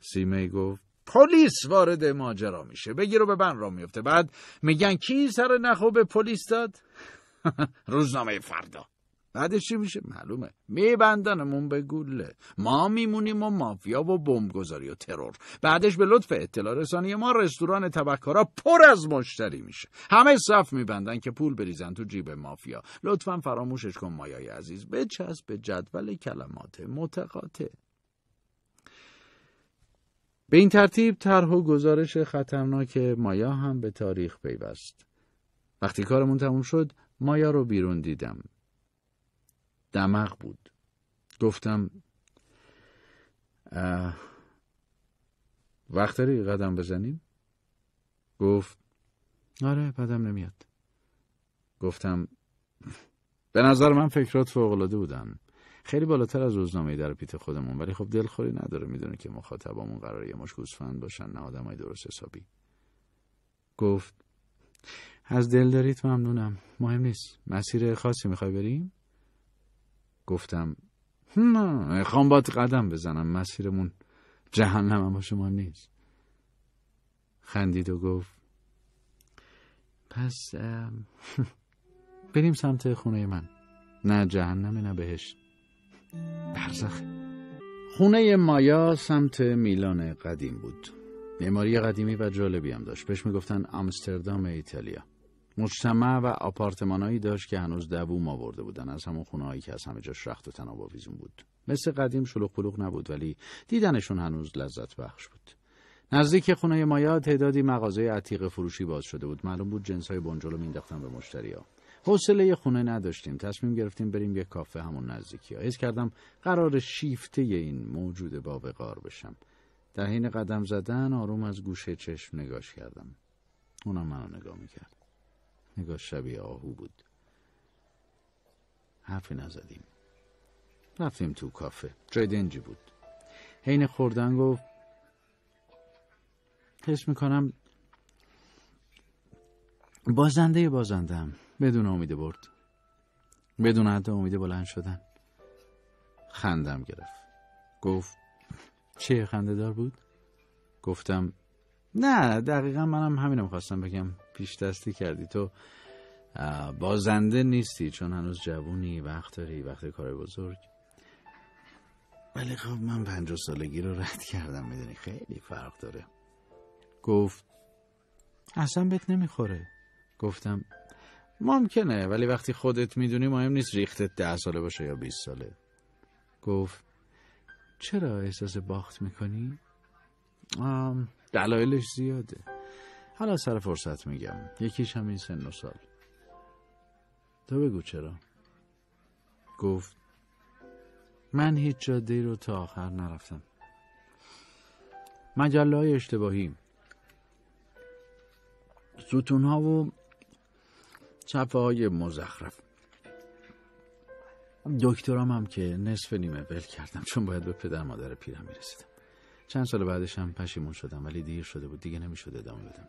سیمه گفت پلیس وارد ماجرا میشه بگیر و به بند را میفته بعد میگن کی سر نخو به پلیس داد روزنامه فردا بعدش چی میشه معلومه میبندنمون به گوله ما میمونیم و مافیا و بمبگذاری و ترور بعدش به لطف اطلاع رسانی ما رستوران تبکارا پر از مشتری میشه همه صف میبندن که پول بریزن تو جیب مافیا لطفا فراموشش کن مایای عزیز بچسب به جدول کلمات متقاطع به این ترتیب طرح و گزارش خطرناک مایا هم به تاریخ پیوست وقتی کارمون تموم شد مایا رو بیرون دیدم. دمق بود. گفتم وقت داری قدم بزنیم؟ گفت آره بدم نمیاد. گفتم به نظر من فکرات فوقالعاده بودن. خیلی بالاتر از روزنامه در پیت خودمون ولی خب دلخوری نداره میدونه که مخاطبامون قرار یه مش گوسفند باشن نه آدمای درست حسابی گفت از دل دارید ممنونم مهم نیست مسیر خاصی میخوای بریم گفتم نه میخوام باد قدم بزنم مسیرمون جهنم اما شما نیست خندید و گفت پس بریم سمت خونه من نه جهنم نه بهش برزخ خونه مایا سمت میلان قدیم بود معماری قدیمی و جالبی هم داشت بهش میگفتن آمستردام ایتالیا مجتمع و آپارتمانهایی داشت که هنوز دووم آورده بودن از همون خونهایی که از همه جا رخت و تناب آویزون بود مثل قدیم شلوغ پلوغ نبود ولی دیدنشون هنوز لذت بخش بود نزدیک خونه مایا تعدادی مغازه عتیق فروشی باز شده بود معلوم بود جنس های بنجلو مینداختن به مشتریا حوصله خونه نداشتیم تصمیم گرفتیم بریم یه کافه همون نزدیکی ها کردم قرار شیفته این موجود وقار بشم در حین قدم زدن آروم از گوشه چشم نگاش کردم اونم منو نگاه میکرد نگاه شبیه آهو بود حرفی نزدیم رفتیم تو کافه جای دنجی بود حین خوردن گفت حس میکنم بازنده بازندم بدون امید برد بدون حتی امید بلند شدن خندم گرفت گفت چه خنده دار بود؟ گفتم نه دقیقا منم همینم خواستم بگم پیش دستی کردی تو بازنده نیستی چون هنوز جوونی وقت داری وقت کار بزرگ ولی خب من پنج سالگی رو رد کردم میدونی خیلی فرق داره گفت اصلا بهت نمیخوره گفتم ممکنه ولی وقتی خودت میدونی مهم نیست ریختت ده ساله باشه یا 20 ساله گفت چرا احساس باخت میکنی؟ دلایلش زیاده حالا سر فرصت میگم یکیش همین سن و سال تو بگو چرا گفت من هیچ جاده رو تا آخر نرفتم مجله های اشتباهی ستون ها و صفحه های مزخرف دکترام هم که نصف نیمه ول کردم چون باید به پدر مادر پیرم میرسیدم چند سال بعدش هم پشیمون شدم ولی دیر شده بود دیگه نمیشد ادامه بدم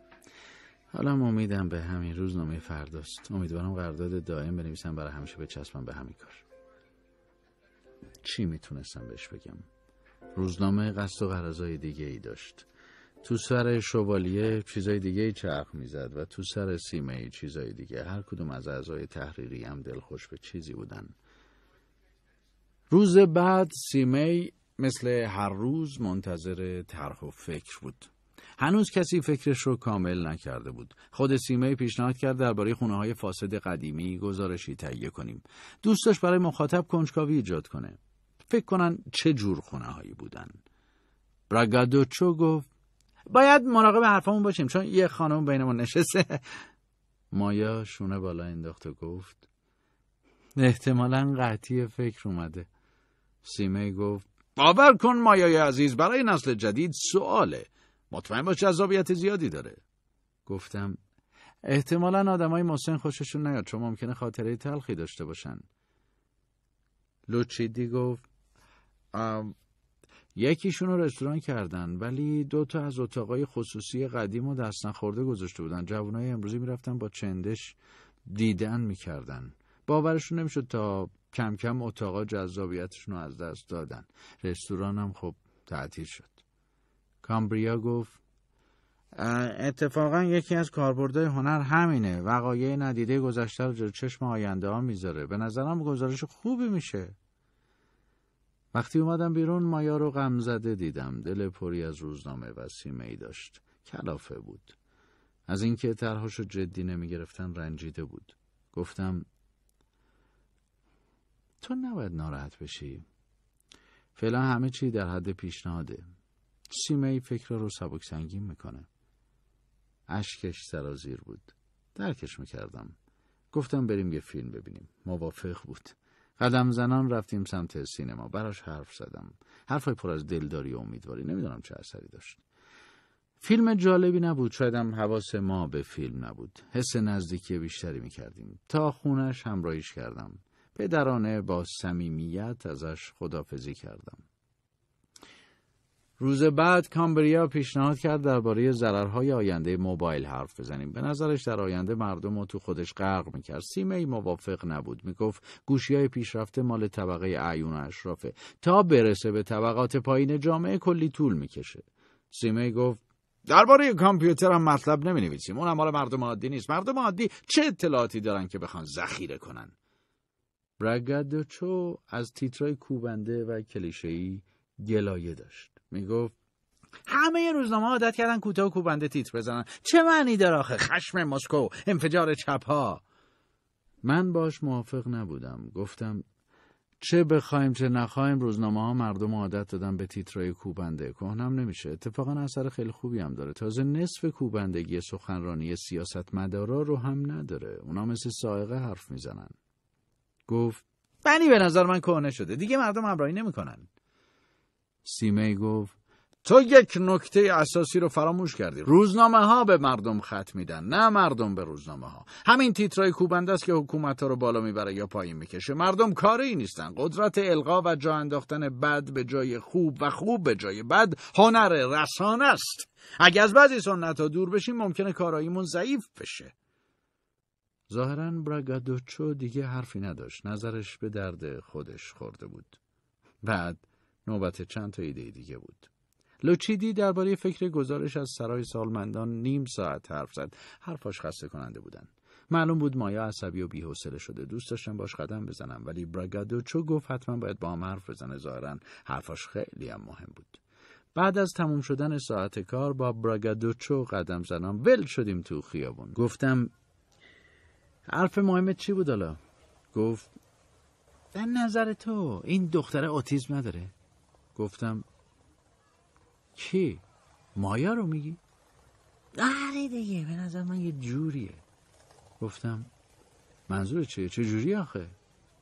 حالا امیدم به همین روزنامه فرداست امیدوارم قرارداد دائم بنویسم برای همیشه به چسبم به همین کار چی میتونستم بهش بگم روزنامه قصد و قرازای دیگه ای داشت تو سر شوالیه چیزای دیگه ای چرخ میزد و تو سر سیمه چیزای دیگه هر کدوم از اعضای تحریری هم دلخوش به چیزی بودن روز بعد سیمه مثل هر روز منتظر طرح و فکر بود. هنوز کسی فکرش رو کامل نکرده بود. خود سیمه پیشنهاد کرد درباره خونه های فاسد قدیمی گزارشی تهیه کنیم. دوستش برای مخاطب کنجکاوی ایجاد کنه. فکر کنن چه جور خونه هایی بودن. براگادوچو گفت باید مراقب حرفمون باشیم چون یه خانم ما نشسته. مایا شونه بالا انداخت و گفت احتمالا قطعی فکر اومده. سیمه گفت باور کن مایای عزیز برای نسل جدید سواله. مطمئن باش جذابیت زیادی داره. گفتم احتمالا آدمای محسن خوششون نیاد چون ممکنه خاطره تلخی داشته باشن. لوچیدی گفت یکیشون رو رستوران کردن ولی دو تا از اتاقای خصوصی قدیم و دست نخورده گذاشته بودن جوانای امروزی میرفتن با چندش دیدن میکردن باورشون نمیشد تا کم کم اتاقا جذابیتشون رو از دست دادن رستوران هم خب تعطیل شد کامبریا گفت اتفاقا یکی از کاربردهای هنر همینه وقایع ندیده گذشته رو جلو چشم آینده ها میذاره به نظرم گزارش خوبی میشه وقتی اومدم بیرون مایا رو غم زده دیدم دل پری از روزنامه و سیمه داشت کلافه بود از اینکه ترهاشو جدی نمیگرفتن رنجیده بود گفتم تو نباید ناراحت بشی فعلا همه چی در حد پیشنهاده سیمه ای فکر رو سبک سنگین میکنه اشکش سرازیر بود درکش میکردم گفتم بریم یه فیلم ببینیم موافق بود قدم زنان رفتیم سمت سینما براش حرف زدم حرفای پر از دلداری و امیدواری نمیدونم چه اثری داشت فیلم جالبی نبود شایدم حواس ما به فیلم نبود حس نزدیکی بیشتری میکردیم تا خونش همراهیش کردم پدرانه با صمیمیت ازش خدافزی کردم. روز بعد کامبریا پیشنهاد کرد درباره ضررهای آینده موبایل حرف بزنیم. به نظرش در آینده مردم رو تو خودش غرق میکرد. سیمه ای موافق نبود. میگفت گوشی های پیشرفته مال طبقه اعیون اشرافه. تا برسه به طبقات پایین جامعه کلی طول میکشه. سیمه ای گفت درباره کامپیوتر هم مطلب نمی نویسیم. اون مال مردم عادی نیست. مردم عادی چه اطلاعاتی دارن که بخوان ذخیره کنن؟ دوچو از تیترای کوبنده و کلیشه‌ای گلایه داشت میگفت همه روزنامه عادت کردن کوتاه و کوبنده تیتر بزنن چه معنی داره آخه خشم مسکو انفجار چپ ها من باش موافق نبودم گفتم چه بخوایم چه نخوایم روزنامه ها مردم عادت دادن به تیترای کوبنده کهنم نمیشه اتفاقا اثر خیلی خوبی هم داره تازه نصف کوبندگی سخنرانی سیاست مدارا رو هم نداره اونا مثل سائقه حرف میزنن گفت بنی به نظر من کهنه شده دیگه مردم همراهی نمیکنن سیمه گفت تو یک نکته اساسی رو فراموش کردی روزنامه ها به مردم خط میدن نه مردم به روزنامه ها همین تیترای کوبنده است که حکومت ها رو بالا میبره یا پایین میکشه مردم کاری نیستن قدرت القا و جا انداختن بد به جای خوب و خوب به جای بد هنر رسانه است اگه از بعضی سنت ها دور بشیم ممکنه کاراییمون ضعیف بشه ظاهرا براگادوچو دیگه حرفی نداشت نظرش به درد خودش خورده بود بعد نوبت چند تا ایده دیگه بود لوچیدی درباره فکر گزارش از سرای سالمندان نیم ساعت حرف زد حرفاش خسته کننده بودن معلوم بود مایا عصبی و بیحوصله شده دوست داشتم باش قدم بزنم ولی براگادوچو گفت حتما باید با هم حرف بزنه ظاهرا حرفاش خیلی هم مهم بود بعد از تموم شدن ساعت کار با براگادوچو قدم زنم ول شدیم تو خیابون گفتم حرف مهمت چی بود حالا گفت در نظر تو این دختره آتیزم نداره گفتم کی مایا رو میگی آره دیگه به نظر من یه جوریه گفتم منظور چیه چه جوری آخه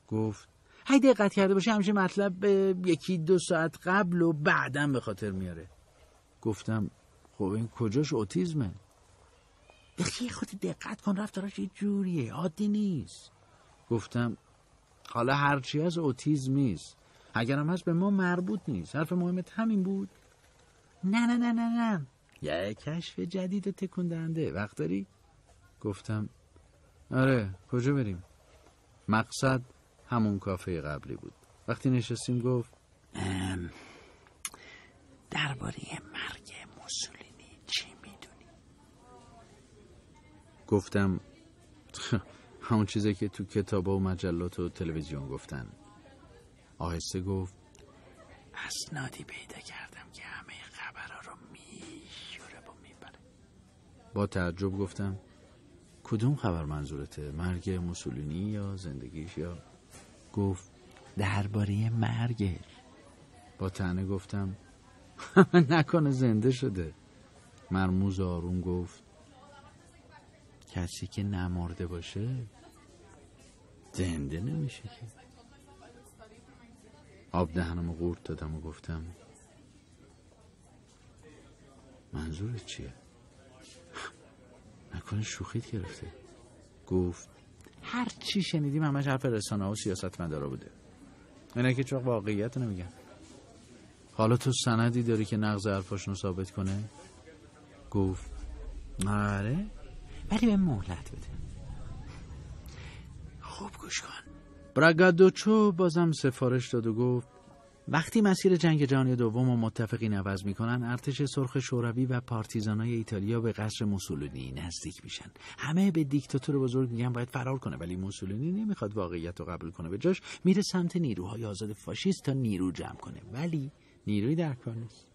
گفت هی دقت کرده باشه همشه مطلب یکی دو ساعت قبل و بعدم به خاطر میاره گفتم خب این کجاش اوتیزمه یه خود دقت کن رفتاراش یه جوریه عادی نیست گفتم حالا هرچی از اوتیزم نیست اگرم هست به ما مربوط نیست حرف مهمت همین بود نه نه نه نه نه یه کشف جدید و تکون وقت داری گفتم آره کجا بریم مقصد همون کافه قبلی بود وقتی نشستیم گفت درباره مرگ مسئول گفتم همون چیزی که تو کتاب و مجلات و تلویزیون گفتن آهسته گفت اسنادی پیدا کردم که همه خبرها رو میشوره با میبره با تعجب گفتم کدوم خبر منظورته مرگ موسولینی یا زندگیش یا گفت درباره مرگش با تنه گفتم نکنه زنده شده مرموز آروم گفت کسی که نمرده باشه زنده نمیشه که آب دهنم قورت دادم و گفتم منظورت چیه نکنه شوخیت گرفته گفت هر چی شنیدیم همش حرف رسانه و سیاست بوده اینا که چون واقعیت نمیگن حالا تو سندی داری که نقض حرفاشونو ثابت کنه گفت آره ولی به مهلت بده خوب گوش کن براگادوچو بازم سفارش داد و گفت وقتی مسیر جنگ جهانی دوم و متفقین عوض میکنن ارتش سرخ شوروی و پارتیزانای ایتالیا به قصر موسولینی نزدیک میشن همه به دیکتاتور بزرگ میگن باید فرار کنه ولی موسولونی نمیخواد واقعیت رو قبول کنه به جاش میره سمت نیروهای آزاد فاشیست تا نیرو جمع کنه ولی نیروی در کار نیست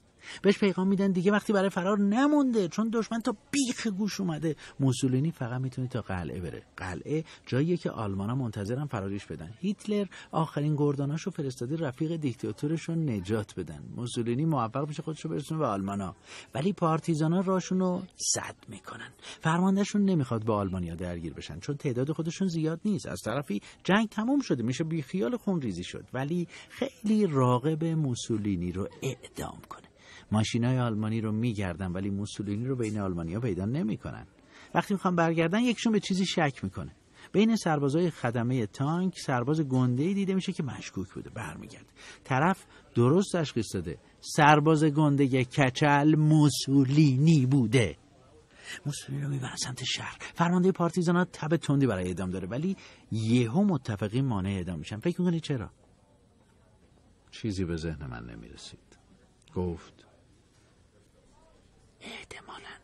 بهش پیغام میدن دیگه وقتی برای فرار نمونده چون دشمن تا بیخ گوش اومده موسولینی فقط میتونه تا قلعه بره قلعه جاییه که آلمانا منتظرن فراریش بدن هیتلر آخرین گرداناشو فرستاده رفیق دیکتاتورش نجات بدن موسولینی موفق میشه خودشو برسونه به آلمانا ولی پارتیزانا ها رو صد میکنن فرماندهشون نمیخواد با آلمانیا درگیر بشن چون تعداد خودشون زیاد نیست از طرفی جنگ تموم شده میشه بیخیال خونریزی شد ولی خیلی راغب موسولینی رو اعدام کنه ماشینای آلمانی رو میگردن ولی موسولینی رو بین ها پیدا نمیکنن وقتی میخوان برگردن یکشون به چیزی شک میکنه بین سربازای خدمه تانک سرباز گنده دیده میشه که مشکوک بوده برمیگرده طرف درست تشخیص داده سرباز گنده کچل موسولینی بوده موسولینی رو میبره سمت شهر فرمانده پارتیزان ها تب تندی برای اعدام داره ولی یهو متفقین مانع اعدام میشن فکر میکنی چرا چیزی به ذهن من نمیرسید گفت احتمالا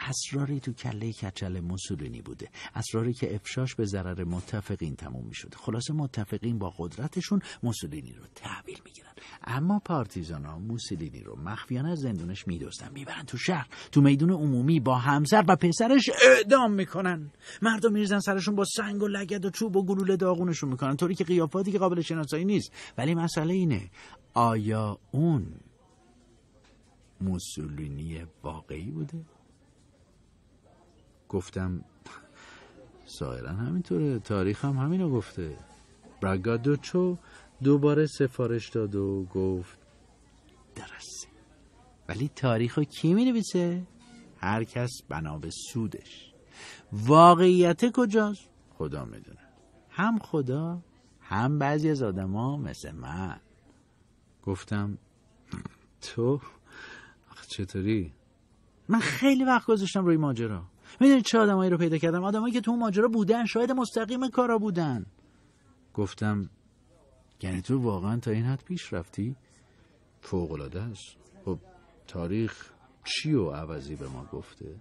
اسراری تو کله کچل موسولینی بوده اسراری که افشاش به ضرر متفقین تموم می شده خلاصه متفقین با قدرتشون موسولینی رو تحویل میگیرن اما پارتیزان ها موسولینی رو مخفیانه از زندونش میدوستن میبرن تو شهر تو میدون عمومی با همسر و پسرش اعدام میکنن مردم میریزن سرشون با سنگ و لگد و چوب و گلوله داغونشون میکنن طوری که قیافاتی که قابل شناسایی نیست ولی مسئله اینه آیا اون موسولینی واقعی بوده؟ گفتم ظاهرا همینطوره تاریخ هم همینو گفته برگادوچو دوباره سفارش داد و گفت درسته ولی تاریخ رو کی می نویسه؟ هر کس بنا به سودش واقعیت کجاست؟ خدا میدونه هم خدا هم بعضی از آدما مثل من گفتم تو چطوری من خیلی وقت گذاشتم روی ماجرا میدونی چه آدمایی رو پیدا کردم آدمایی که تو ماجرا بودن شاید مستقیم کارا بودن گفتم یعنی تو واقعا تا این حد پیش رفتی فوق العاده است خب تاریخ چی و عوضی به ما گفته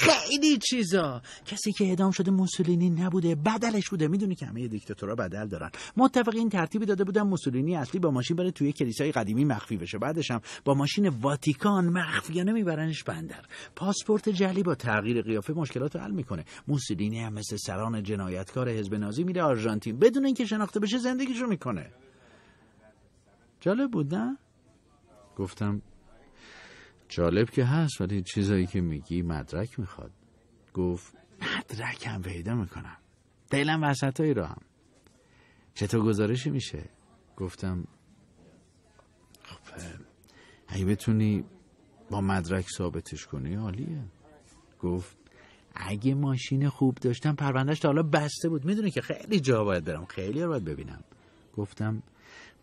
خیلی چیزا کسی که اعدام شده موسولینی نبوده بدلش بوده میدونی که همه دیکتاتورها بدل دارن متفق این ترتیبی داده بودن موسولینی اصلی با ماشین بره توی کلیسای قدیمی مخفی بشه بعدش هم با ماشین واتیکان مخفیانه میبرنش بندر پاسپورت جلی با تغییر قیافه مشکلات رو حل میکنه موسولینی هم مثل سران جنایتکار حزب نازی میره آرژانتین بدون اینکه شناخته بشه زندگیشو میکنه جالب بود نه گفتم جالب که هست ولی چیزایی که میگی مدرک میخواد گفت مدرکم پیدا میکنم دلم وسط های هم چطور گزارشی میشه گفتم خب اگه بتونی با مدرک ثابتش کنی عالیه گفت اگه ماشین خوب داشتم پروندهش تا حالا بسته بود میدونی که خیلی جا باید برم خیلی رو باید ببینم گفتم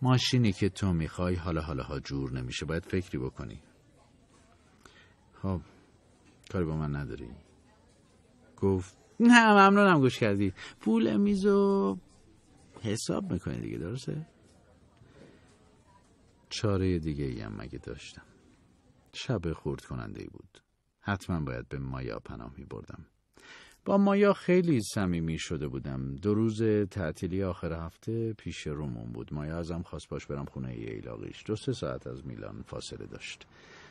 ماشینی که تو میخوای حالا حالا ها جور نمیشه باید فکری بکنی خب کاری با من نداری گفت نه ممنونم گوش کردی پول و حساب میکنی دیگه درسته چاره دیگه ای هم مگه داشتم شب خورد کننده ای بود حتما باید به مایا پناه می بردم با مایا خیلی صمیمی شده بودم دو روز تعطیلی آخر هفته پیش رومون بود مایا ازم خواست باش برم خونه ایلاقیش دو سه ساعت از میلان فاصله داشت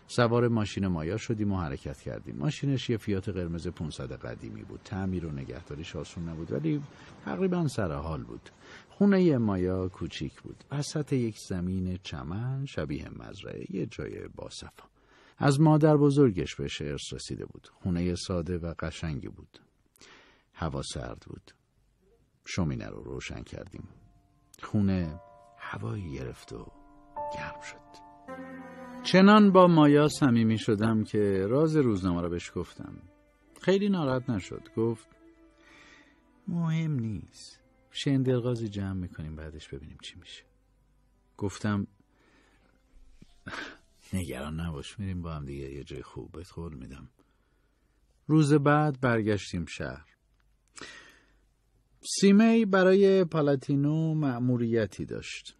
سوار ماشین مایا شدیم و حرکت کردیم ماشینش یه فیات قرمز 500 قدیمی بود تعمیر و نگهداریش آسون نبود ولی تقریبا سر حال بود خونه مایا کوچیک بود وسط یک زمین چمن شبیه مزرعه یه جای باصفا از مادر بزرگش به ارث رسیده بود خونه ساده و قشنگی بود هوا سرد بود شومینه رو روشن کردیم خونه هوایی گرفت و گرم شد چنان با مایا صمیمی شدم که راز روزنامه را بهش گفتم خیلی ناراحت نشد گفت مهم نیست شندلغازی جمع میکنیم بعدش ببینیم چی میشه گفتم نگران نباش میریم با هم دیگه یه جای خوب بهت قول میدم روز بعد برگشتیم شهر سیمی برای پالاتینو مأموریتی داشت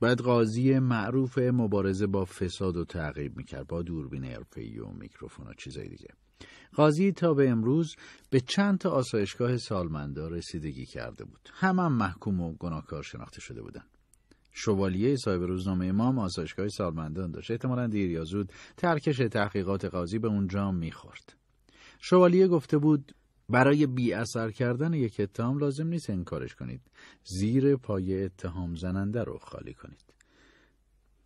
بعد قاضی معروف مبارزه با فساد و تعقیب میکرد با دوربین حرفه‌ای و میکروفون و چیزای دیگه قاضی تا به امروز به چند تا آسایشگاه سالمندار رسیدگی کرده بود همم محکوم و گناهکار شناخته شده بودند شوالیه صاحب روزنامه امام آسایشگاه سالمندان داشت احتمالا دیر یا زود ترکش تحقیقات قاضی به اونجا میخورد شوالیه گفته بود برای بی اثر کردن یک اتهام لازم نیست انکارش کنید. زیر پای اتهام زننده رو خالی کنید.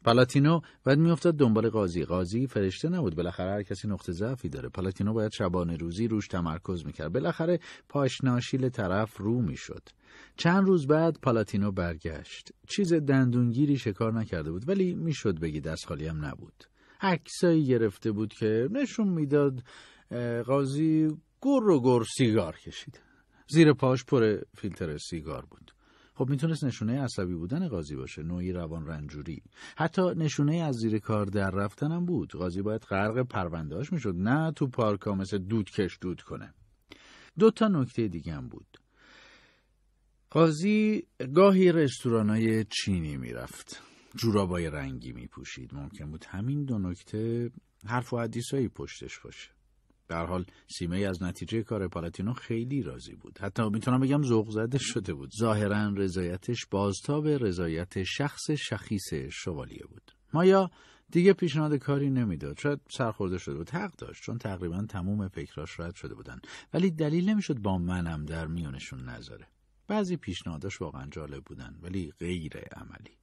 پلاتینو بعد میافتاد دنبال قاضی قاضی فرشته نبود بالاخره هر کسی نقطه ضعفی داره پلاتینو باید شبانه روزی روش تمرکز میکرد بالاخره پاشناشیل طرف رو میشد چند روز بعد پلاتینو برگشت چیز دندونگیری شکار نکرده بود ولی میشد بگی دست خالی هم نبود عکسایی گرفته بود که نشون میداد قاضی گر و گر سیگار کشید زیر پاش پر فیلتر سیگار بود خب میتونست نشونه عصبی بودن قاضی باشه نوعی روان رنجوری حتی نشونه از زیر کار در هم بود قاضی باید غرق پروندهاش میشد نه تو پارکا مثل دودکش دود کنه دو تا نکته دیگه هم بود قاضی گاهی های چینی میرفت جورابای رنگی میپوشید ممکن بود همین دو نکته حرف و پشتش باشه در حال سیمه از نتیجه کار پالاتینو خیلی راضی بود حتی میتونم بگم ذوق زده شده بود ظاهرا رضایتش بازتاب رضایت شخص شخیص شوالیه بود مایا دیگه پیشنهاد کاری نمیداد شاید سرخورده شده بود حق داشت چون تقریبا تموم فکراش رد شده بودن ولی دلیل نمیشد با منم در میونشون نذاره بعضی پیشنهاداش واقعا جالب بودن ولی غیر عملی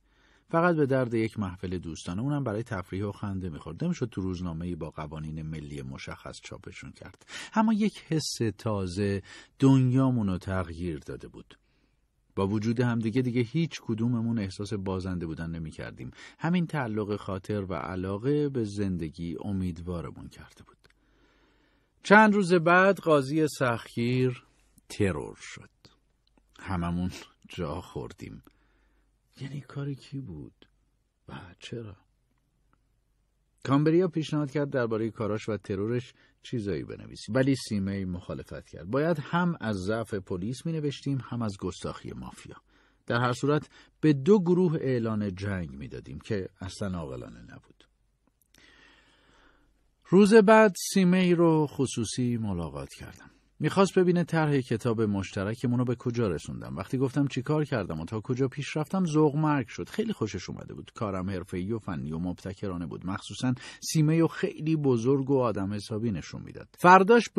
فقط به درد یک محفل دوستانه اونم برای تفریح و خنده میخورد نمیشد تو روزنامه با قوانین ملی مشخص چاپشون کرد اما یک حس تازه دنیامون تغییر داده بود با وجود همدیگه دیگه هیچ کدوممون احساس بازنده بودن نمی کردیم. همین تعلق خاطر و علاقه به زندگی امیدوارمون کرده بود. چند روز بعد قاضی سخیر ترور شد. هممون جا خوردیم. یعنی کار کی بود و چرا کامبریا پیشنهاد کرد درباره کاراش و ترورش چیزایی بنویسیم ولی سیمه مخالفت کرد باید هم از ضعف پلیس می نوشتیم هم از گستاخی مافیا در هر صورت به دو گروه اعلان جنگ می دادیم که اصلا عاقلانه نبود روز بعد سیمه رو خصوصی ملاقات کردم میخواست ببینه طرح کتاب مشترکمون رو به کجا رسوندم وقتی گفتم چیکار کردم و تا کجا پیش رفتم ذوق مرگ شد خیلی خوشش اومده بود کارم حرفه‌ای و فنی و مبتکرانه بود مخصوصا سیمه و خیلی بزرگ و آدم حسابی نشون میداد فرداش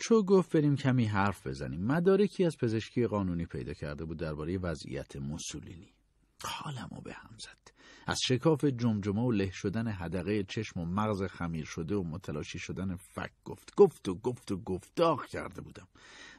چو گفت بریم کمی حرف بزنیم مدارکی از پزشکی قانونی پیدا کرده بود درباره وضعیت موسولینی حالمو به هم زد از شکاف جمجمه و له شدن حدقه چشم و مغز خمیر شده و متلاشی شدن فک گفت گفت و گفت و گفت داغ کرده بودم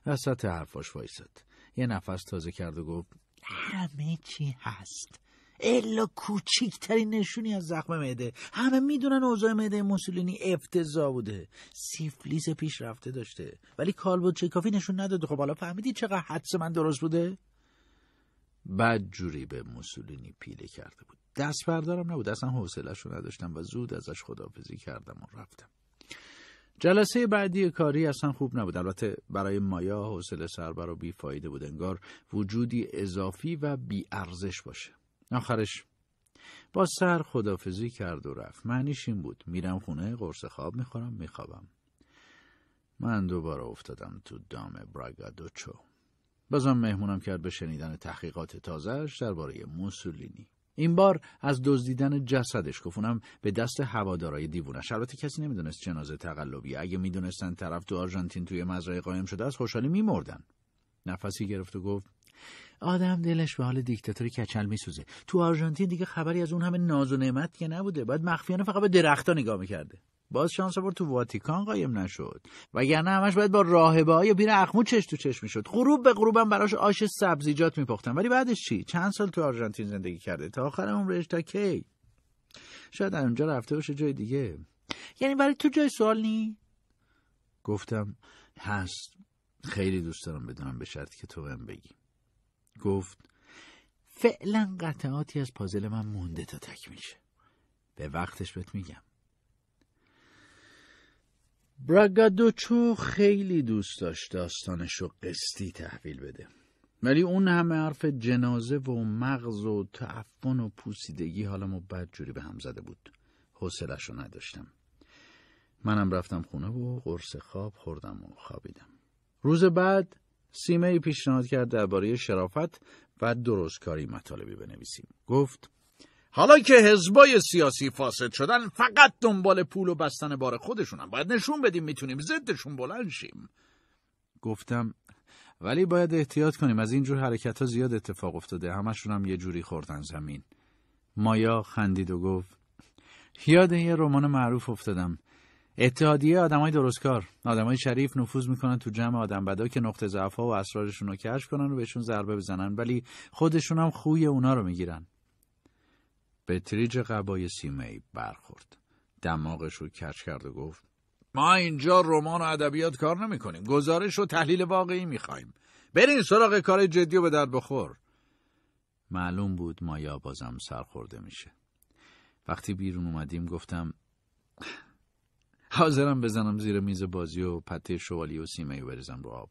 وسط حرفاش وایساد یه نفس تازه کرد و گفت همه چی هست الا کوچیکترین نشونی از زخم معده همه میدونن اوضاع معده موسولینی افتضاح بوده سیفلیس پیش رفته داشته ولی کالبد کافی نشون نداده خب حالا فهمیدی چقدر حدس من درست بوده بعد جوری به موسولینی پیله کرده بود دست بردارم نبود اصلا حوصله رو نداشتم و زود ازش خدافزی کردم و رفتم جلسه بعدی کاری اصلا خوب نبود البته برای مایا حوصله سربر و بیفایده بود انگار وجودی اضافی و بیارزش باشه آخرش با سر خدافزی کرد و رفت معنیش این بود میرم خونه قرص خواب میخورم میخوابم من دوباره افتادم تو دام براگادوچو بازم مهمونم کرد به شنیدن تحقیقات تازهش درباره موسولینی این بار از دزدیدن جسدش گفت به دست هوادارای دیوونش البته کسی نمیدونست جنازه تقلبی اگه میدونستن طرف تو آرژانتین توی مزرعه قایم شده از خوشحالی میمردن نفسی گرفت و گفت آدم دلش به حال دیکتاتوری کچل میسوزه تو آرژانتین دیگه خبری از اون همه ناز و نعمت که نبوده باید مخفیانه فقط به درختها نگاه میکرده باز شانس آورد تو واتیکان قایم نشد وگرنه همش باید با راهبه های پیر اخمو چش تو چش میشد غروب به غروبم براش آش سبزیجات میپختم ولی بعدش چی چند سال تو آرژانتین زندگی کرده تا آخر عمرش تا کی شاید اونجا رفته باشه جای دیگه یعنی برای تو جای سوال نی گفتم هست خیلی دوست دارم بدونم به شرطی که تو بهم بگی گفت فعلا قطعاتی از پازل من مونده تا تک میشه به وقتش بهت میگم برگادوچو خیلی دوست داشت داستانش رو قسطی تحویل بده. ولی اون همه حرف جنازه و مغز و تعفن و پوسیدگی حالمو بدجوری به هم زده بود. حسلش رو نداشتم. منم رفتم خونه و قرص خواب خوردم و خوابیدم. روز بعد سیمه پیشنهاد کرد درباره شرافت و درستکاری مطالبی بنویسیم. گفت حالا که حزبای سیاسی فاسد شدن فقط دنبال پول و بستن بار خودشونن باید نشون بدیم میتونیم ضدشون بلند شیم گفتم ولی باید احتیاط کنیم از اینجور حرکت ها زیاد اتفاق افتاده همشون هم یه جوری خوردن زمین مایا خندید و گفت یاد یه رمان معروف افتادم اتحادیه آدمای درستکار آدمای شریف نفوذ میکنن تو جمع آدم بدا که نقطه ضعف ها و اسرارشون رو کشف کنن و بهشون ضربه بزنن ولی خودشون هم خوی اونا رو میگیرن به تریج قبای سیمه برخورد. دماغش رو کچ کرد و گفت ما اینجا رمان و ادبیات کار نمی کنیم. گزارش و تحلیل واقعی می خواهیم. برین سراغ کار جدی و به درد بخور. معلوم بود مایا بازم سرخورده میشه. وقتی بیرون اومدیم گفتم حاضرم بزنم زیر میز بازی و پته شوالی و سیمه ای بریزم رو آب.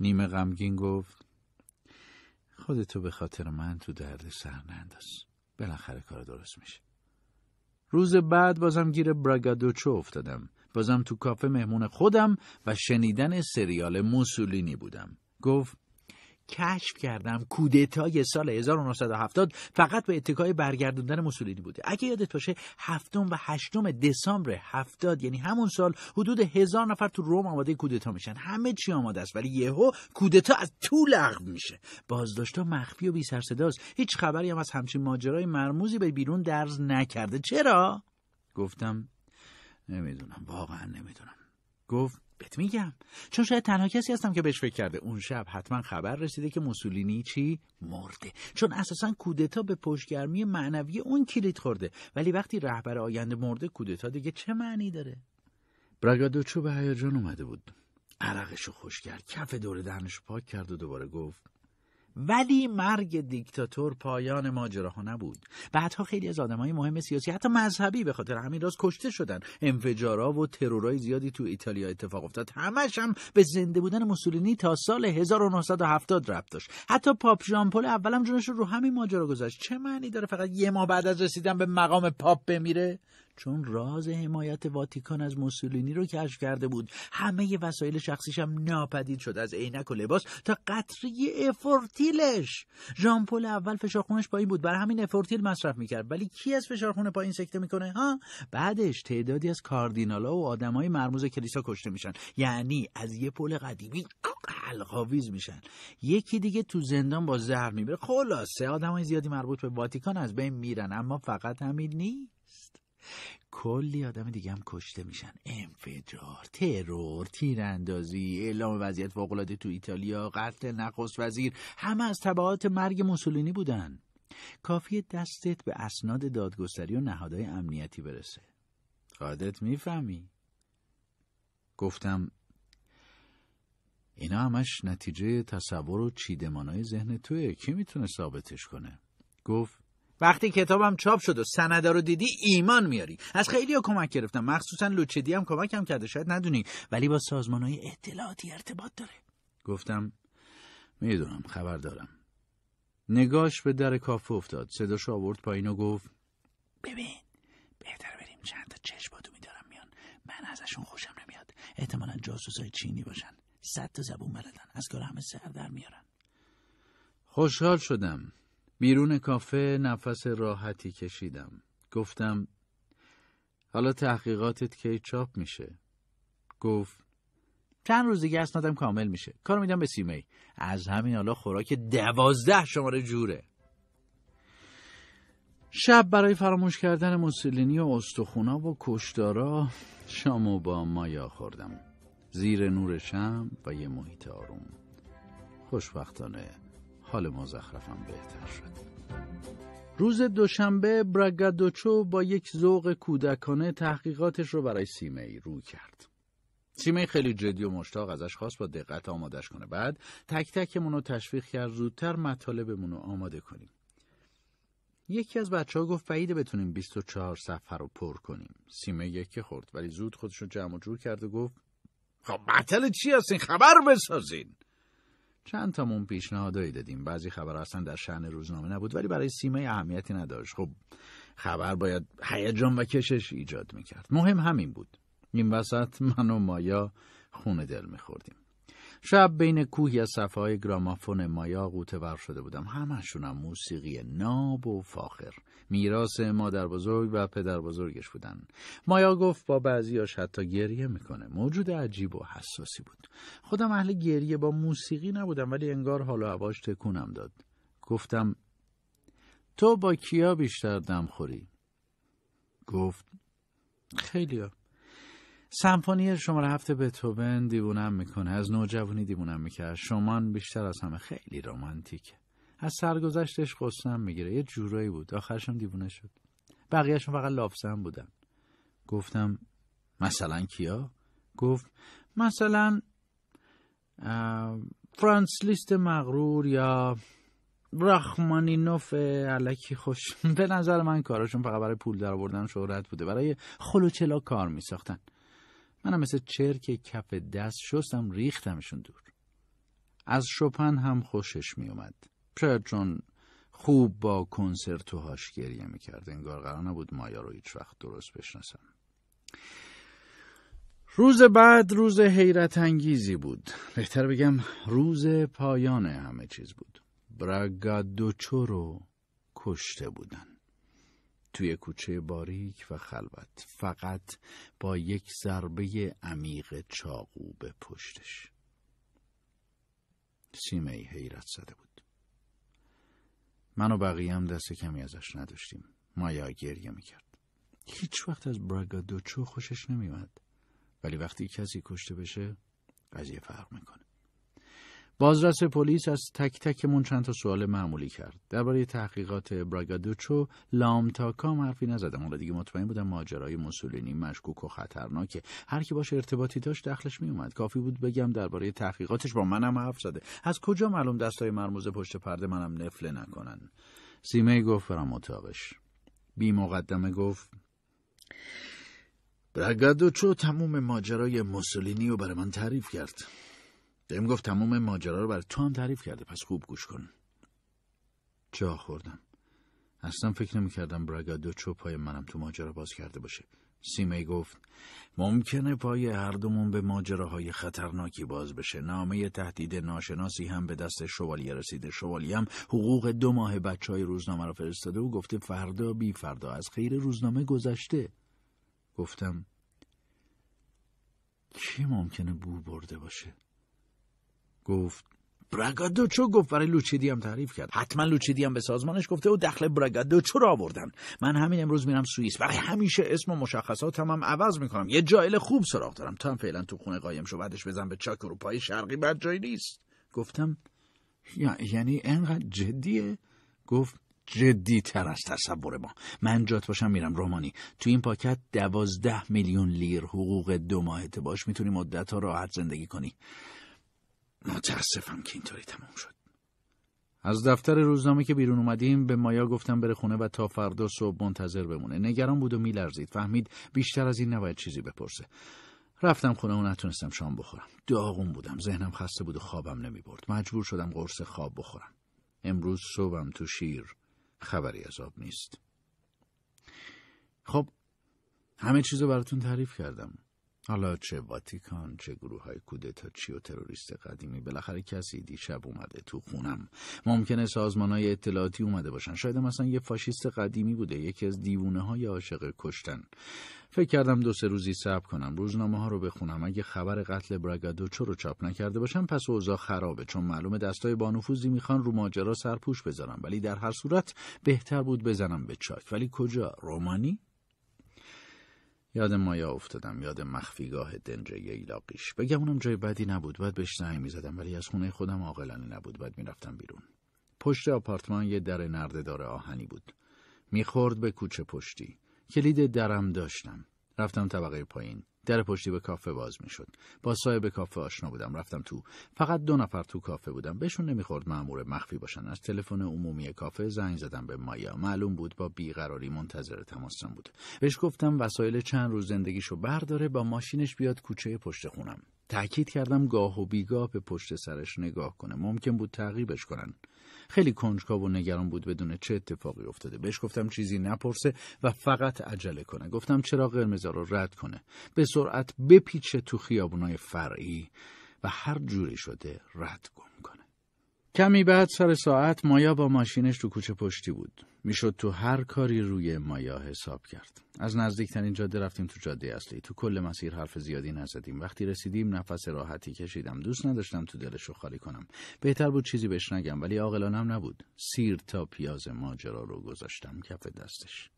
نیمه غمگین گفت خودتو به خاطر من تو درد سر ننداز. بالاخره کار درست میشه روز بعد بازم گیر براگادوچو افتادم بازم تو کافه مهمون خودم و شنیدن سریال موسولینی بودم گفت کشف کردم کودتای سال 1970 فقط به اتکای برگردوندن مسولینی بوده اگه یادت باشه هفتم و هشتم دسامبر 70 یعنی همون سال حدود هزار نفر تو روم آماده کودتا میشن همه چی آماده است ولی یهو کودتا از تو لغو میشه بازداشتا مخفی و بی هیچ خبری هم از همچین ماجرای مرموزی به بیرون درز نکرده چرا گفتم نمیدونم واقعا نمیدونم گفت بهت میگم چون شاید تنها کسی هستم که بهش فکر کرده اون شب حتما خبر رسیده که موسولینی چی مرده چون اساسا کودتا به پشگرمی معنوی اون کلید خورده ولی وقتی رهبر آینده مرده کودتا دیگه چه معنی داره براگادوچو به هیجان اومده بود عرقشو خوش کرد کف دور دهنش پاک کرد و دوباره گفت ولی مرگ دیکتاتور پایان ماجراها نبود بعدها خیلی از آدمهای مهم سیاسی حتی مذهبی به خاطر همین راست کشته شدن انفجارا و ترورای زیادی تو ایتالیا اتفاق افتاد همش هم به زنده بودن موسولینی تا سال 1970 ربط داشت حتی پاپ ژامپل اولم جونش رو همین ماجرا گذاشت چه معنی داره فقط یه ماه بعد از رسیدن به مقام پاپ بمیره چون راز حمایت واتیکان از موسولینی رو کشف کرده بود همه وسایل شخصیش هم ناپدید شد از عینک و لباس تا قطری افورتیلش ژامپل اول فشارخونش پایین بود بر همین افورتیل مصرف میکرد ولی کی از فشارخون پایین سکته میکنه ها بعدش تعدادی از کاردینالا و آدمای مرموز کلیسا کشته میشن یعنی از یه پل قدیمی حلقاویز میشن یکی دیگه تو زندان با زهر میبره خلاصه آدمای زیادی مربوط به واتیکان از بین میرن اما فقط همین کلی آدم دیگه هم کشته میشن انفجار ترور تیراندازی اعلام وضعیت فوقالعاده تو ایتالیا قتل نخست وزیر همه از تبعات مرگ موسولینی بودن کافی دستت به اسناد دادگستری و نهادهای امنیتی برسه خودت میفهمی گفتم اینا همش نتیجه تصور و چیدمانای ذهن توه کی میتونه ثابتش کنه گفت وقتی کتابم چاپ شد و سندا رو دیدی ایمان میاری از خیلی ها کمک گرفتم مخصوصا لوچدی هم کمکم کرده شاید ندونی ولی با سازمان های اطلاعاتی ارتباط داره گفتم میدونم خبر دارم نگاش به در کافه افتاد صداش آورد پایین و گفت ببین بهتر بریم چند تا چشم بادو میدارم میان من ازشون خوشم نمیاد احتمالا جاسوسای چینی باشن صد تا زبون بلدن از کار همه سر در میارن خوشحال شدم بیرون کافه نفس راحتی کشیدم. گفتم حالا تحقیقاتت کی چاپ میشه؟ گفت چند روز دیگه اسنادم کامل میشه. کارو میدم به سیمه از همین حالا خوراک دوازده شماره جوره. شب برای فراموش کردن موسولینی و استخونا و کشدارا شامو با مایا خوردم. زیر نور شم و یه محیط آروم. خوشبختانه حال مزخرفم بهتر شد. روز دوشنبه براگادوچو با یک ذوق کودکانه تحقیقاتش رو برای سیمه ای رو کرد. سیمه خیلی جدی و مشتاق ازش خواست با دقت آمادش کنه. بعد تک تکمون رو تشویق کرد زودتر مطالبمون رو آماده کنیم. یکی از بچه ها گفت بعیده بتونیم 24 صفحه رو پر کنیم. سیمه یکی خورد ولی زود خودش رو جمع و جور کرد و گفت خب مطل چی هستین خبر بسازین. چند تامون پیشنهادایی دادیم بعضی خبر اصلا در شهن روزنامه نبود ولی برای سیمه اهمیتی نداشت خب خبر باید هیجان و کشش ایجاد میکرد مهم همین بود این وسط من و مایا خونه دل میخوردیم شب بین کوهی از صفحه های گرامافون مایا قوطه ور شده بودم همشونم موسیقی ناب و فاخر میراث مادر بزرگ و پدر بزرگش بودن مایا گفت با بعضیاش حتی گریه میکنه موجود عجیب و حساسی بود خودم اهل گریه با موسیقی نبودم ولی انگار حال و هواش تکونم داد گفتم تو با کیا بیشتر دم خوری گفت خیلیا سمفونی شماره به توبن دیوونم میکنه از نوجوانی دیوونم میکرد شمان بیشتر از همه خیلی رومانتیکه از سرگذشتش قصم میگیره یه جورایی بود آخرشم دیوونه شد بقیهشون فقط لافزن بودن گفتم مثلا کیا؟ گفت مثلا فرانس لیست مغرور یا راخمانینوف علکی خوش به نظر من کاراشون فقط برای پول در آوردن شهرت بوده برای خلوچلا کار میساختن منم مثل چرک کف دست شستم ریختمشون دور از شپن هم خوشش می اومد شاید چون خوب با کنسرتوهاش گریه میکرد انگار قرار نبود مایا رو هیچ وقت درست بشناسم روز بعد روز حیرت انگیزی بود بهتر بگم روز پایان همه چیز بود دوچو رو کشته بودن توی کوچه باریک و خلوت فقط با یک ضربه عمیق چاقو به پشتش سیمه حیرت زده بود من و بقیه هم دست کمی ازش نداشتیم مایا گریه میکرد هیچ وقت از دوچو خوشش نمیومد ولی وقتی کسی کشته بشه قضیه فرق میکنه بازرس پلیس از تک تکمون چند تا سوال معمولی کرد درباره تحقیقات براگادوچو کام حرفی نزدم حالا دیگه مطمئن بودم ماجرای موسولینی مشکوک و خطرناکه هر کی باشه ارتباطی داشت دخلش میومد کافی بود بگم درباره تحقیقاتش با منم حرف زده از کجا معلوم دستای مرموز پشت پرده منم نفله نکنن سیمه گفت برم اتاقش بی مقدمه گفت براگادوچو تموم ماجرای موسولینی رو برای من تعریف کرد بهم گفت تمام ماجرا رو بر تو هم تعریف کرده پس خوب گوش کن جا خوردم اصلا فکر نمیکردم دو چوب پای منم تو ماجرا باز کرده باشه سیمی گفت ممکنه پای هر دومون به ماجراهای خطرناکی باز بشه نامه تهدید ناشناسی هم به دست شوالیه رسیده شوالیه هم حقوق دو ماه بچه های روزنامه را فرستاده و گفته فردا بی فردا از خیر روزنامه گذشته گفتم کی ممکنه بو برده باشه گفت چو؟ گفت برای لوچیدی هم تعریف کرد حتما لوچیدی هم به سازمانش گفته و دخل براگادوچو را آوردن من همین امروز میرم سوئیس برای همیشه اسم و مشخصات هم, عوض میکنم یه جایل خوب سراغ دارم تا هم فعلا تو خونه قایم شو بعدش بزن به چاک اروپای شرقی بعد جایی نیست گفتم یعنی انقدر جدیه گفت جدی تر از تصور ما من جات باشم میرم رومانی تو این پاکت دوازده میلیون لیر حقوق دو ماهته باش میتونی مدت ها راحت زندگی کنی متاسفم که اینطوری تمام شد. از دفتر روزنامه که بیرون اومدیم به مایا گفتم بره خونه و تا فردا صبح منتظر بمونه. نگران بود و میلرزید. فهمید بیشتر از این نباید چیزی بپرسه. رفتم خونه و نتونستم شام بخورم. داغون بودم. ذهنم خسته بود و خوابم نمیبرد مجبور شدم قرص خواب بخورم. امروز صبحم تو شیر خبری از آب نیست. خب همه چیزو براتون تعریف کردم. حالا چه واتیکان چه گروه های کودتا چی و تروریست قدیمی بالاخره کسی دیشب اومده تو خونم ممکنه سازمان های اطلاعاتی اومده باشن شاید مثلا یه فاشیست قدیمی بوده یکی از دیوونه های عاشق کشتن فکر کردم دو سه روزی صبر کنم روزنامه ها رو بخونم اگه خبر قتل براگادوچو رو چاپ نکرده باشم پس اوضاع خرابه چون معلومه دستای بانفوزی میخوان رو ماجرا سرپوش بذارم ولی در هر صورت بهتر بود بزنم به چاک ولی کجا رومانی یاد مایا افتادم یاد مخفیگاه دنج ییلاقیش بگم اونم جای بدی نبود باید بهش زنگ میزدم ولی از خونه خودم عاقلانه نبود بعد میرفتم بیرون پشت آپارتمان یه در داره آهنی بود میخورد به کوچه پشتی کلید درم داشتم رفتم طبقه پایین در پشتی به کافه باز میشد با صاحب کافه آشنا بودم رفتم تو فقط دو نفر تو کافه بودم بهشون نمیخورد مأمور مخفی باشن از تلفن عمومی کافه زنگ زدم به مایا معلوم بود با بیقراری منتظر تماسم بود. بهش گفتم وسایل چند روز زندگیشو برداره با ماشینش بیاد کوچه پشت خونم تأکید کردم گاه و بیگاه به پشت سرش نگاه کنه ممکن بود تعقیبش کنن خیلی کنجکاو و نگران بود بدون چه اتفاقی افتاده بهش گفتم چیزی نپرسه و فقط عجله کنه گفتم چرا قرمزا رو رد کنه به سرعت بپیچه تو خیابونای فرعی و هر جوری شده رد کن کمی بعد سر ساعت مایا با ماشینش تو کوچه پشتی بود. میشد تو هر کاری روی مایا حساب کرد. از نزدیکترین جاده رفتیم تو جاده اصلی. تو کل مسیر حرف زیادی نزدیم. وقتی رسیدیم نفس راحتی کشیدم. دوست نداشتم تو دلش رو خالی کنم. بهتر بود چیزی بهش نگم ولی عاقلانم نبود. سیر تا پیاز ماجرا رو گذاشتم کف دستش.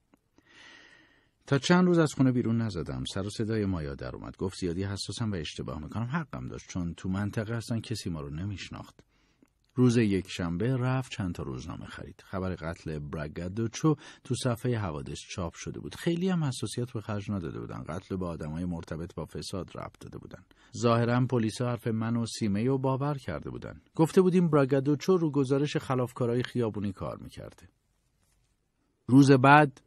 تا چند روز از خونه بیرون نزدم سر و صدای مایا در اومد گفت زیادی حساسم و اشتباه میکنم حقم داشت چون تو منطقه هستن کسی ما رو نمیشناخت روز یکشنبه رفت چند تا روزنامه خرید خبر قتل برگادوچو تو صفحه حوادث چاپ شده بود خیلی هم حساسیت به خرج نداده بودن قتل با آدمای مرتبط با فساد ربط داده بودن ظاهرا پلیس حرف من و سیمه و باور کرده بودن گفته بودیم برگادوچو رو گزارش خلافکارای خیابونی کار میکرده روز بعد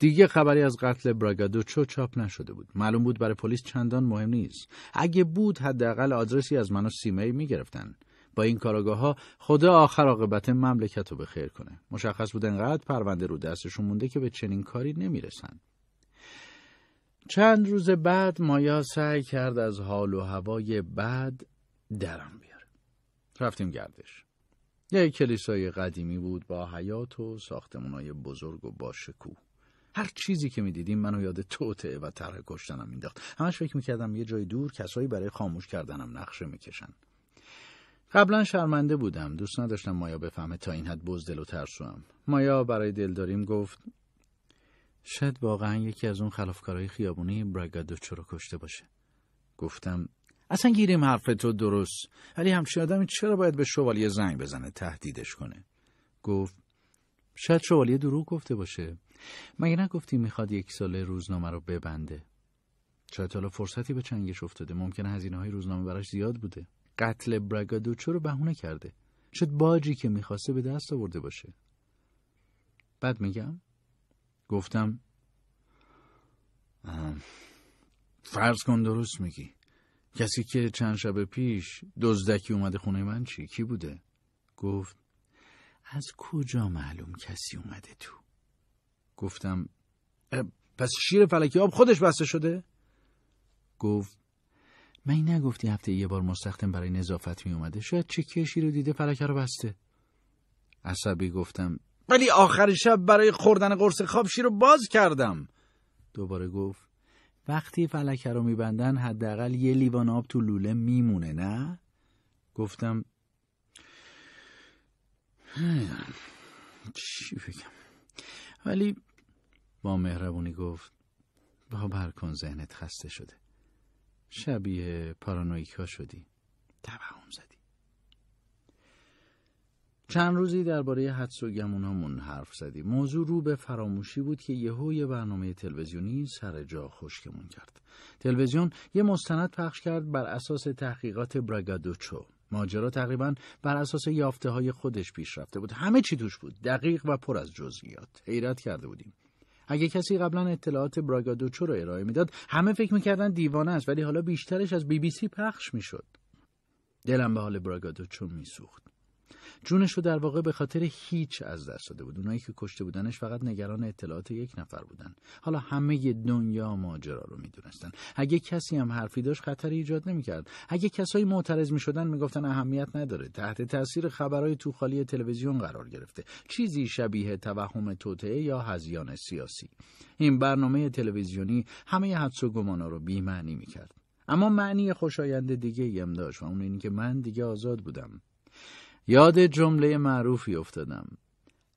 دیگه خبری از قتل براگادوچو چاپ نشده بود معلوم بود برای پلیس چندان مهم نیست اگه بود حداقل آدرسی از منو سیمی میگرفتن با این کاراگاه ها خدا آخر عاقبت مملکت رو به خیر کنه مشخص بود انقدر پرونده رو دستشون مونده که به چنین کاری نمیرسن چند روز بعد مایا سعی کرد از حال و هوای بد درم بیاره رفتیم گردش یه کلیسای قدیمی بود با حیات و های بزرگ و با هر چیزی که میدیدیم منو یاد توطعه و طرح کشتنم مینداخت همش فکر میکردم یه جای دور کسایی برای خاموش کردنم نقشه میکشن قبلا شرمنده بودم دوست نداشتم مایا بفهمه تا این حد بزدل و ترسوام مایا برای دلداریم گفت شاید واقعا یکی از اون خلافکارهای خیابونی براگادوچو رو کشته باشه گفتم اصلا گیریم حرف تو درست ولی همچین آدمی چرا باید به شوالیه زنگ بزنه تهدیدش کنه گفت شاید شوالیه دروغ گفته باشه مگه نگفتی میخواد یک ساله روزنامه رو ببنده شاید حالا فرصتی به چنگش افتاده ممکنه هزینه های روزنامه براش زیاد بوده قتل برگادوچو رو بهونه کرده شد باجی که میخواسته به دست آورده باشه بعد میگم گفتم فرض کن درست میگی کسی که چند شب پیش دزدکی اومده خونه من چی؟ کی بوده؟ گفت از کجا معلوم کسی اومده تو؟ گفتم پس شیر فلکی آب خودش بسته شده؟ گفت من این نگفتی هفته یه بار مستخدم برای نظافت می اومده شاید چه کشی رو دیده فلکه رو بسته عصبی گفتم ولی آخر شب برای خوردن قرص شیر رو باز کردم دوباره گفت وقتی فلکه رو میبندن حداقل یه لیوان آب تو لوله میمونه نه گفتم چی بگم ولی با مهربونی گفت بابر کن ذهنت خسته شده شبیه پارانویکا شدی توهم زدی چند روزی درباره حدس و گمونامون حرف زدی. موضوع رو به فراموشی بود که یهو یه برنامه تلویزیونی سر جا خشکمون کرد تلویزیون یه مستند پخش کرد بر اساس تحقیقات براگادوچو ماجرا تقریبا بر اساس یافته های خودش پیش رفته بود همه چی توش بود دقیق و پر از جزئیات حیرت کرده بودیم اگه کسی قبلا اطلاعات براگادوچو رو ارائه میداد همه فکر میکردن دیوانه است ولی حالا بیشترش از بی بی سی پخش میشد دلم به حال براگادوچو میسوخت جونش رو در واقع به خاطر هیچ از دست داده بود اونایی که کشته بودنش فقط نگران اطلاعات یک نفر بودن حالا همه دنیا ماجرا رو میدونستن اگه کسی هم حرفی داشت خطری ایجاد نمیکرد اگه کسایی معترض میشدن میگفتن اهمیت نداره تحت تاثیر خبرهای توخالی تلویزیون قرار گرفته چیزی شبیه توهم توطعه یا هزیان سیاسی این برنامه تلویزیونی همه حدس و گمانا رو بیمعنی میکرد اما معنی خوشایند دیگه هم داشت و اون اینکه من دیگه آزاد بودم یاد جمله معروفی افتادم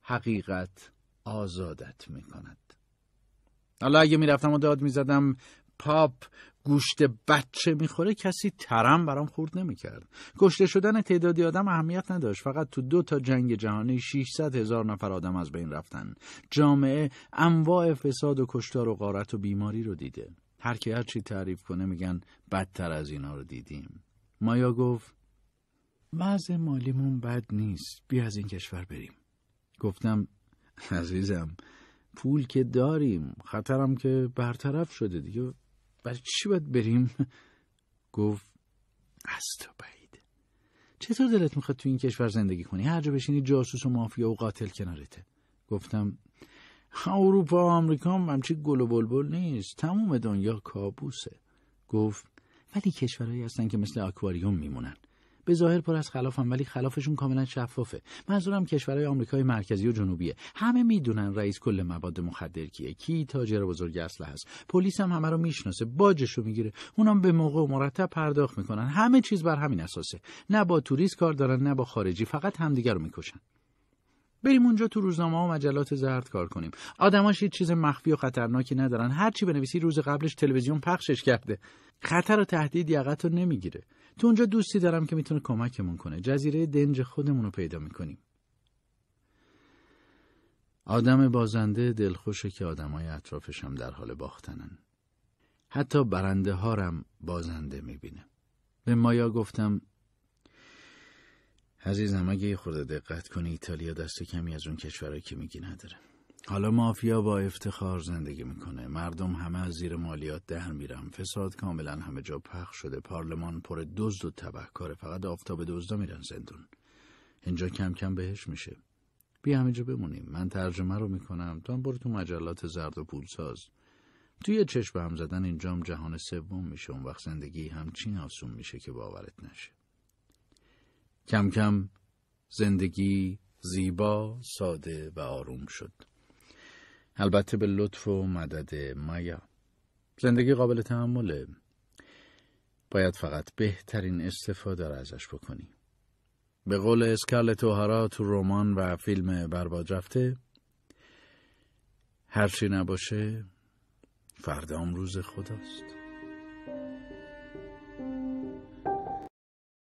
حقیقت آزادت می کند حالا اگه میرفتم و داد میزدم پاپ گوشت بچه میخوره کسی ترم برام خورد کرد کشته شدن تعدادی آدم اهمیت نداشت فقط تو دو تا جنگ جهانی 600 هزار نفر آدم از بین رفتن جامعه انواع فساد و کشتار و غارت و بیماری رو دیده هر کی هر چی تعریف کنه میگن بدتر از اینا رو دیدیم مایا گفت وضع مالیمون بد نیست بیا از این کشور بریم گفتم عزیزم پول که داریم خطرم که برطرف شده دیگه برای چی باید بریم گفت از تو بعید چطور دلت میخواد تو این کشور زندگی کنی هر جا بشینی جاسوس و مافیا و قاتل کنارته گفتم اروپا و آمریکا هم همچی گل و بلبل نیست تموم دنیا کابوسه گفت ولی کشورهایی هستن که مثل آکواریوم میمونن به ظاهر پر از خلافم ولی خلافشون کاملا شفافه منظورم کشورهای آمریکای مرکزی و جنوبیه همه میدونن رئیس کل مواد مخدر کیه کی تاجر بزرگ اسلحه است پلیس هم همه رو میشناسه باجشو میگیره اونام به موقع و مرتب پرداخت میکنن همه چیز بر همین اساسه نه با توریست کار دارن نه با خارجی فقط همدیگه رو میکشن بریم اونجا تو روزنامه و مجلات زرد کار کنیم آدماش یه چیز مخفی و خطرناکی ندارن هر چی بنویسی روز قبلش تلویزیون پخشش کرده خطر و تهدید یقت رو نمیگیره تو اونجا دوستی دارم که میتونه کمکمون کنه جزیره دنج خودمون رو پیدا میکنیم آدم بازنده دلخوشه که آدمای اطرافش هم در حال باختنن حتی برنده هارم بازنده میبینه به مایا گفتم عزیزم اگه یه خورده دقت کنی ایتالیا دست کمی از اون کشورهایی که میگی نداره حالا مافیا با افتخار زندگی میکنه مردم همه از زیر مالیات در میرن فساد کاملا همه جا پخش شده پارلمان پر دزد و تبهکاره فقط آفتاب دزدا میرن زندون اینجا کم کم بهش میشه بیا جا بمونیم من ترجمه رو میکنم تو هم برو تو مجلات زرد و پولساز توی چشم هم زدن اینجام جهان سوم میشه اون وقت زندگی همچین آسون میشه که باورت نشه کم کم زندگی زیبا، ساده و آروم شد. البته به لطف و مدد مایا. زندگی قابل تحمله. باید فقط بهترین استفاده را ازش بکنی. به قول اسکارلت اوهارا تو رمان و فیلم برباد رفته هرچی نباشه فردام روز خداست.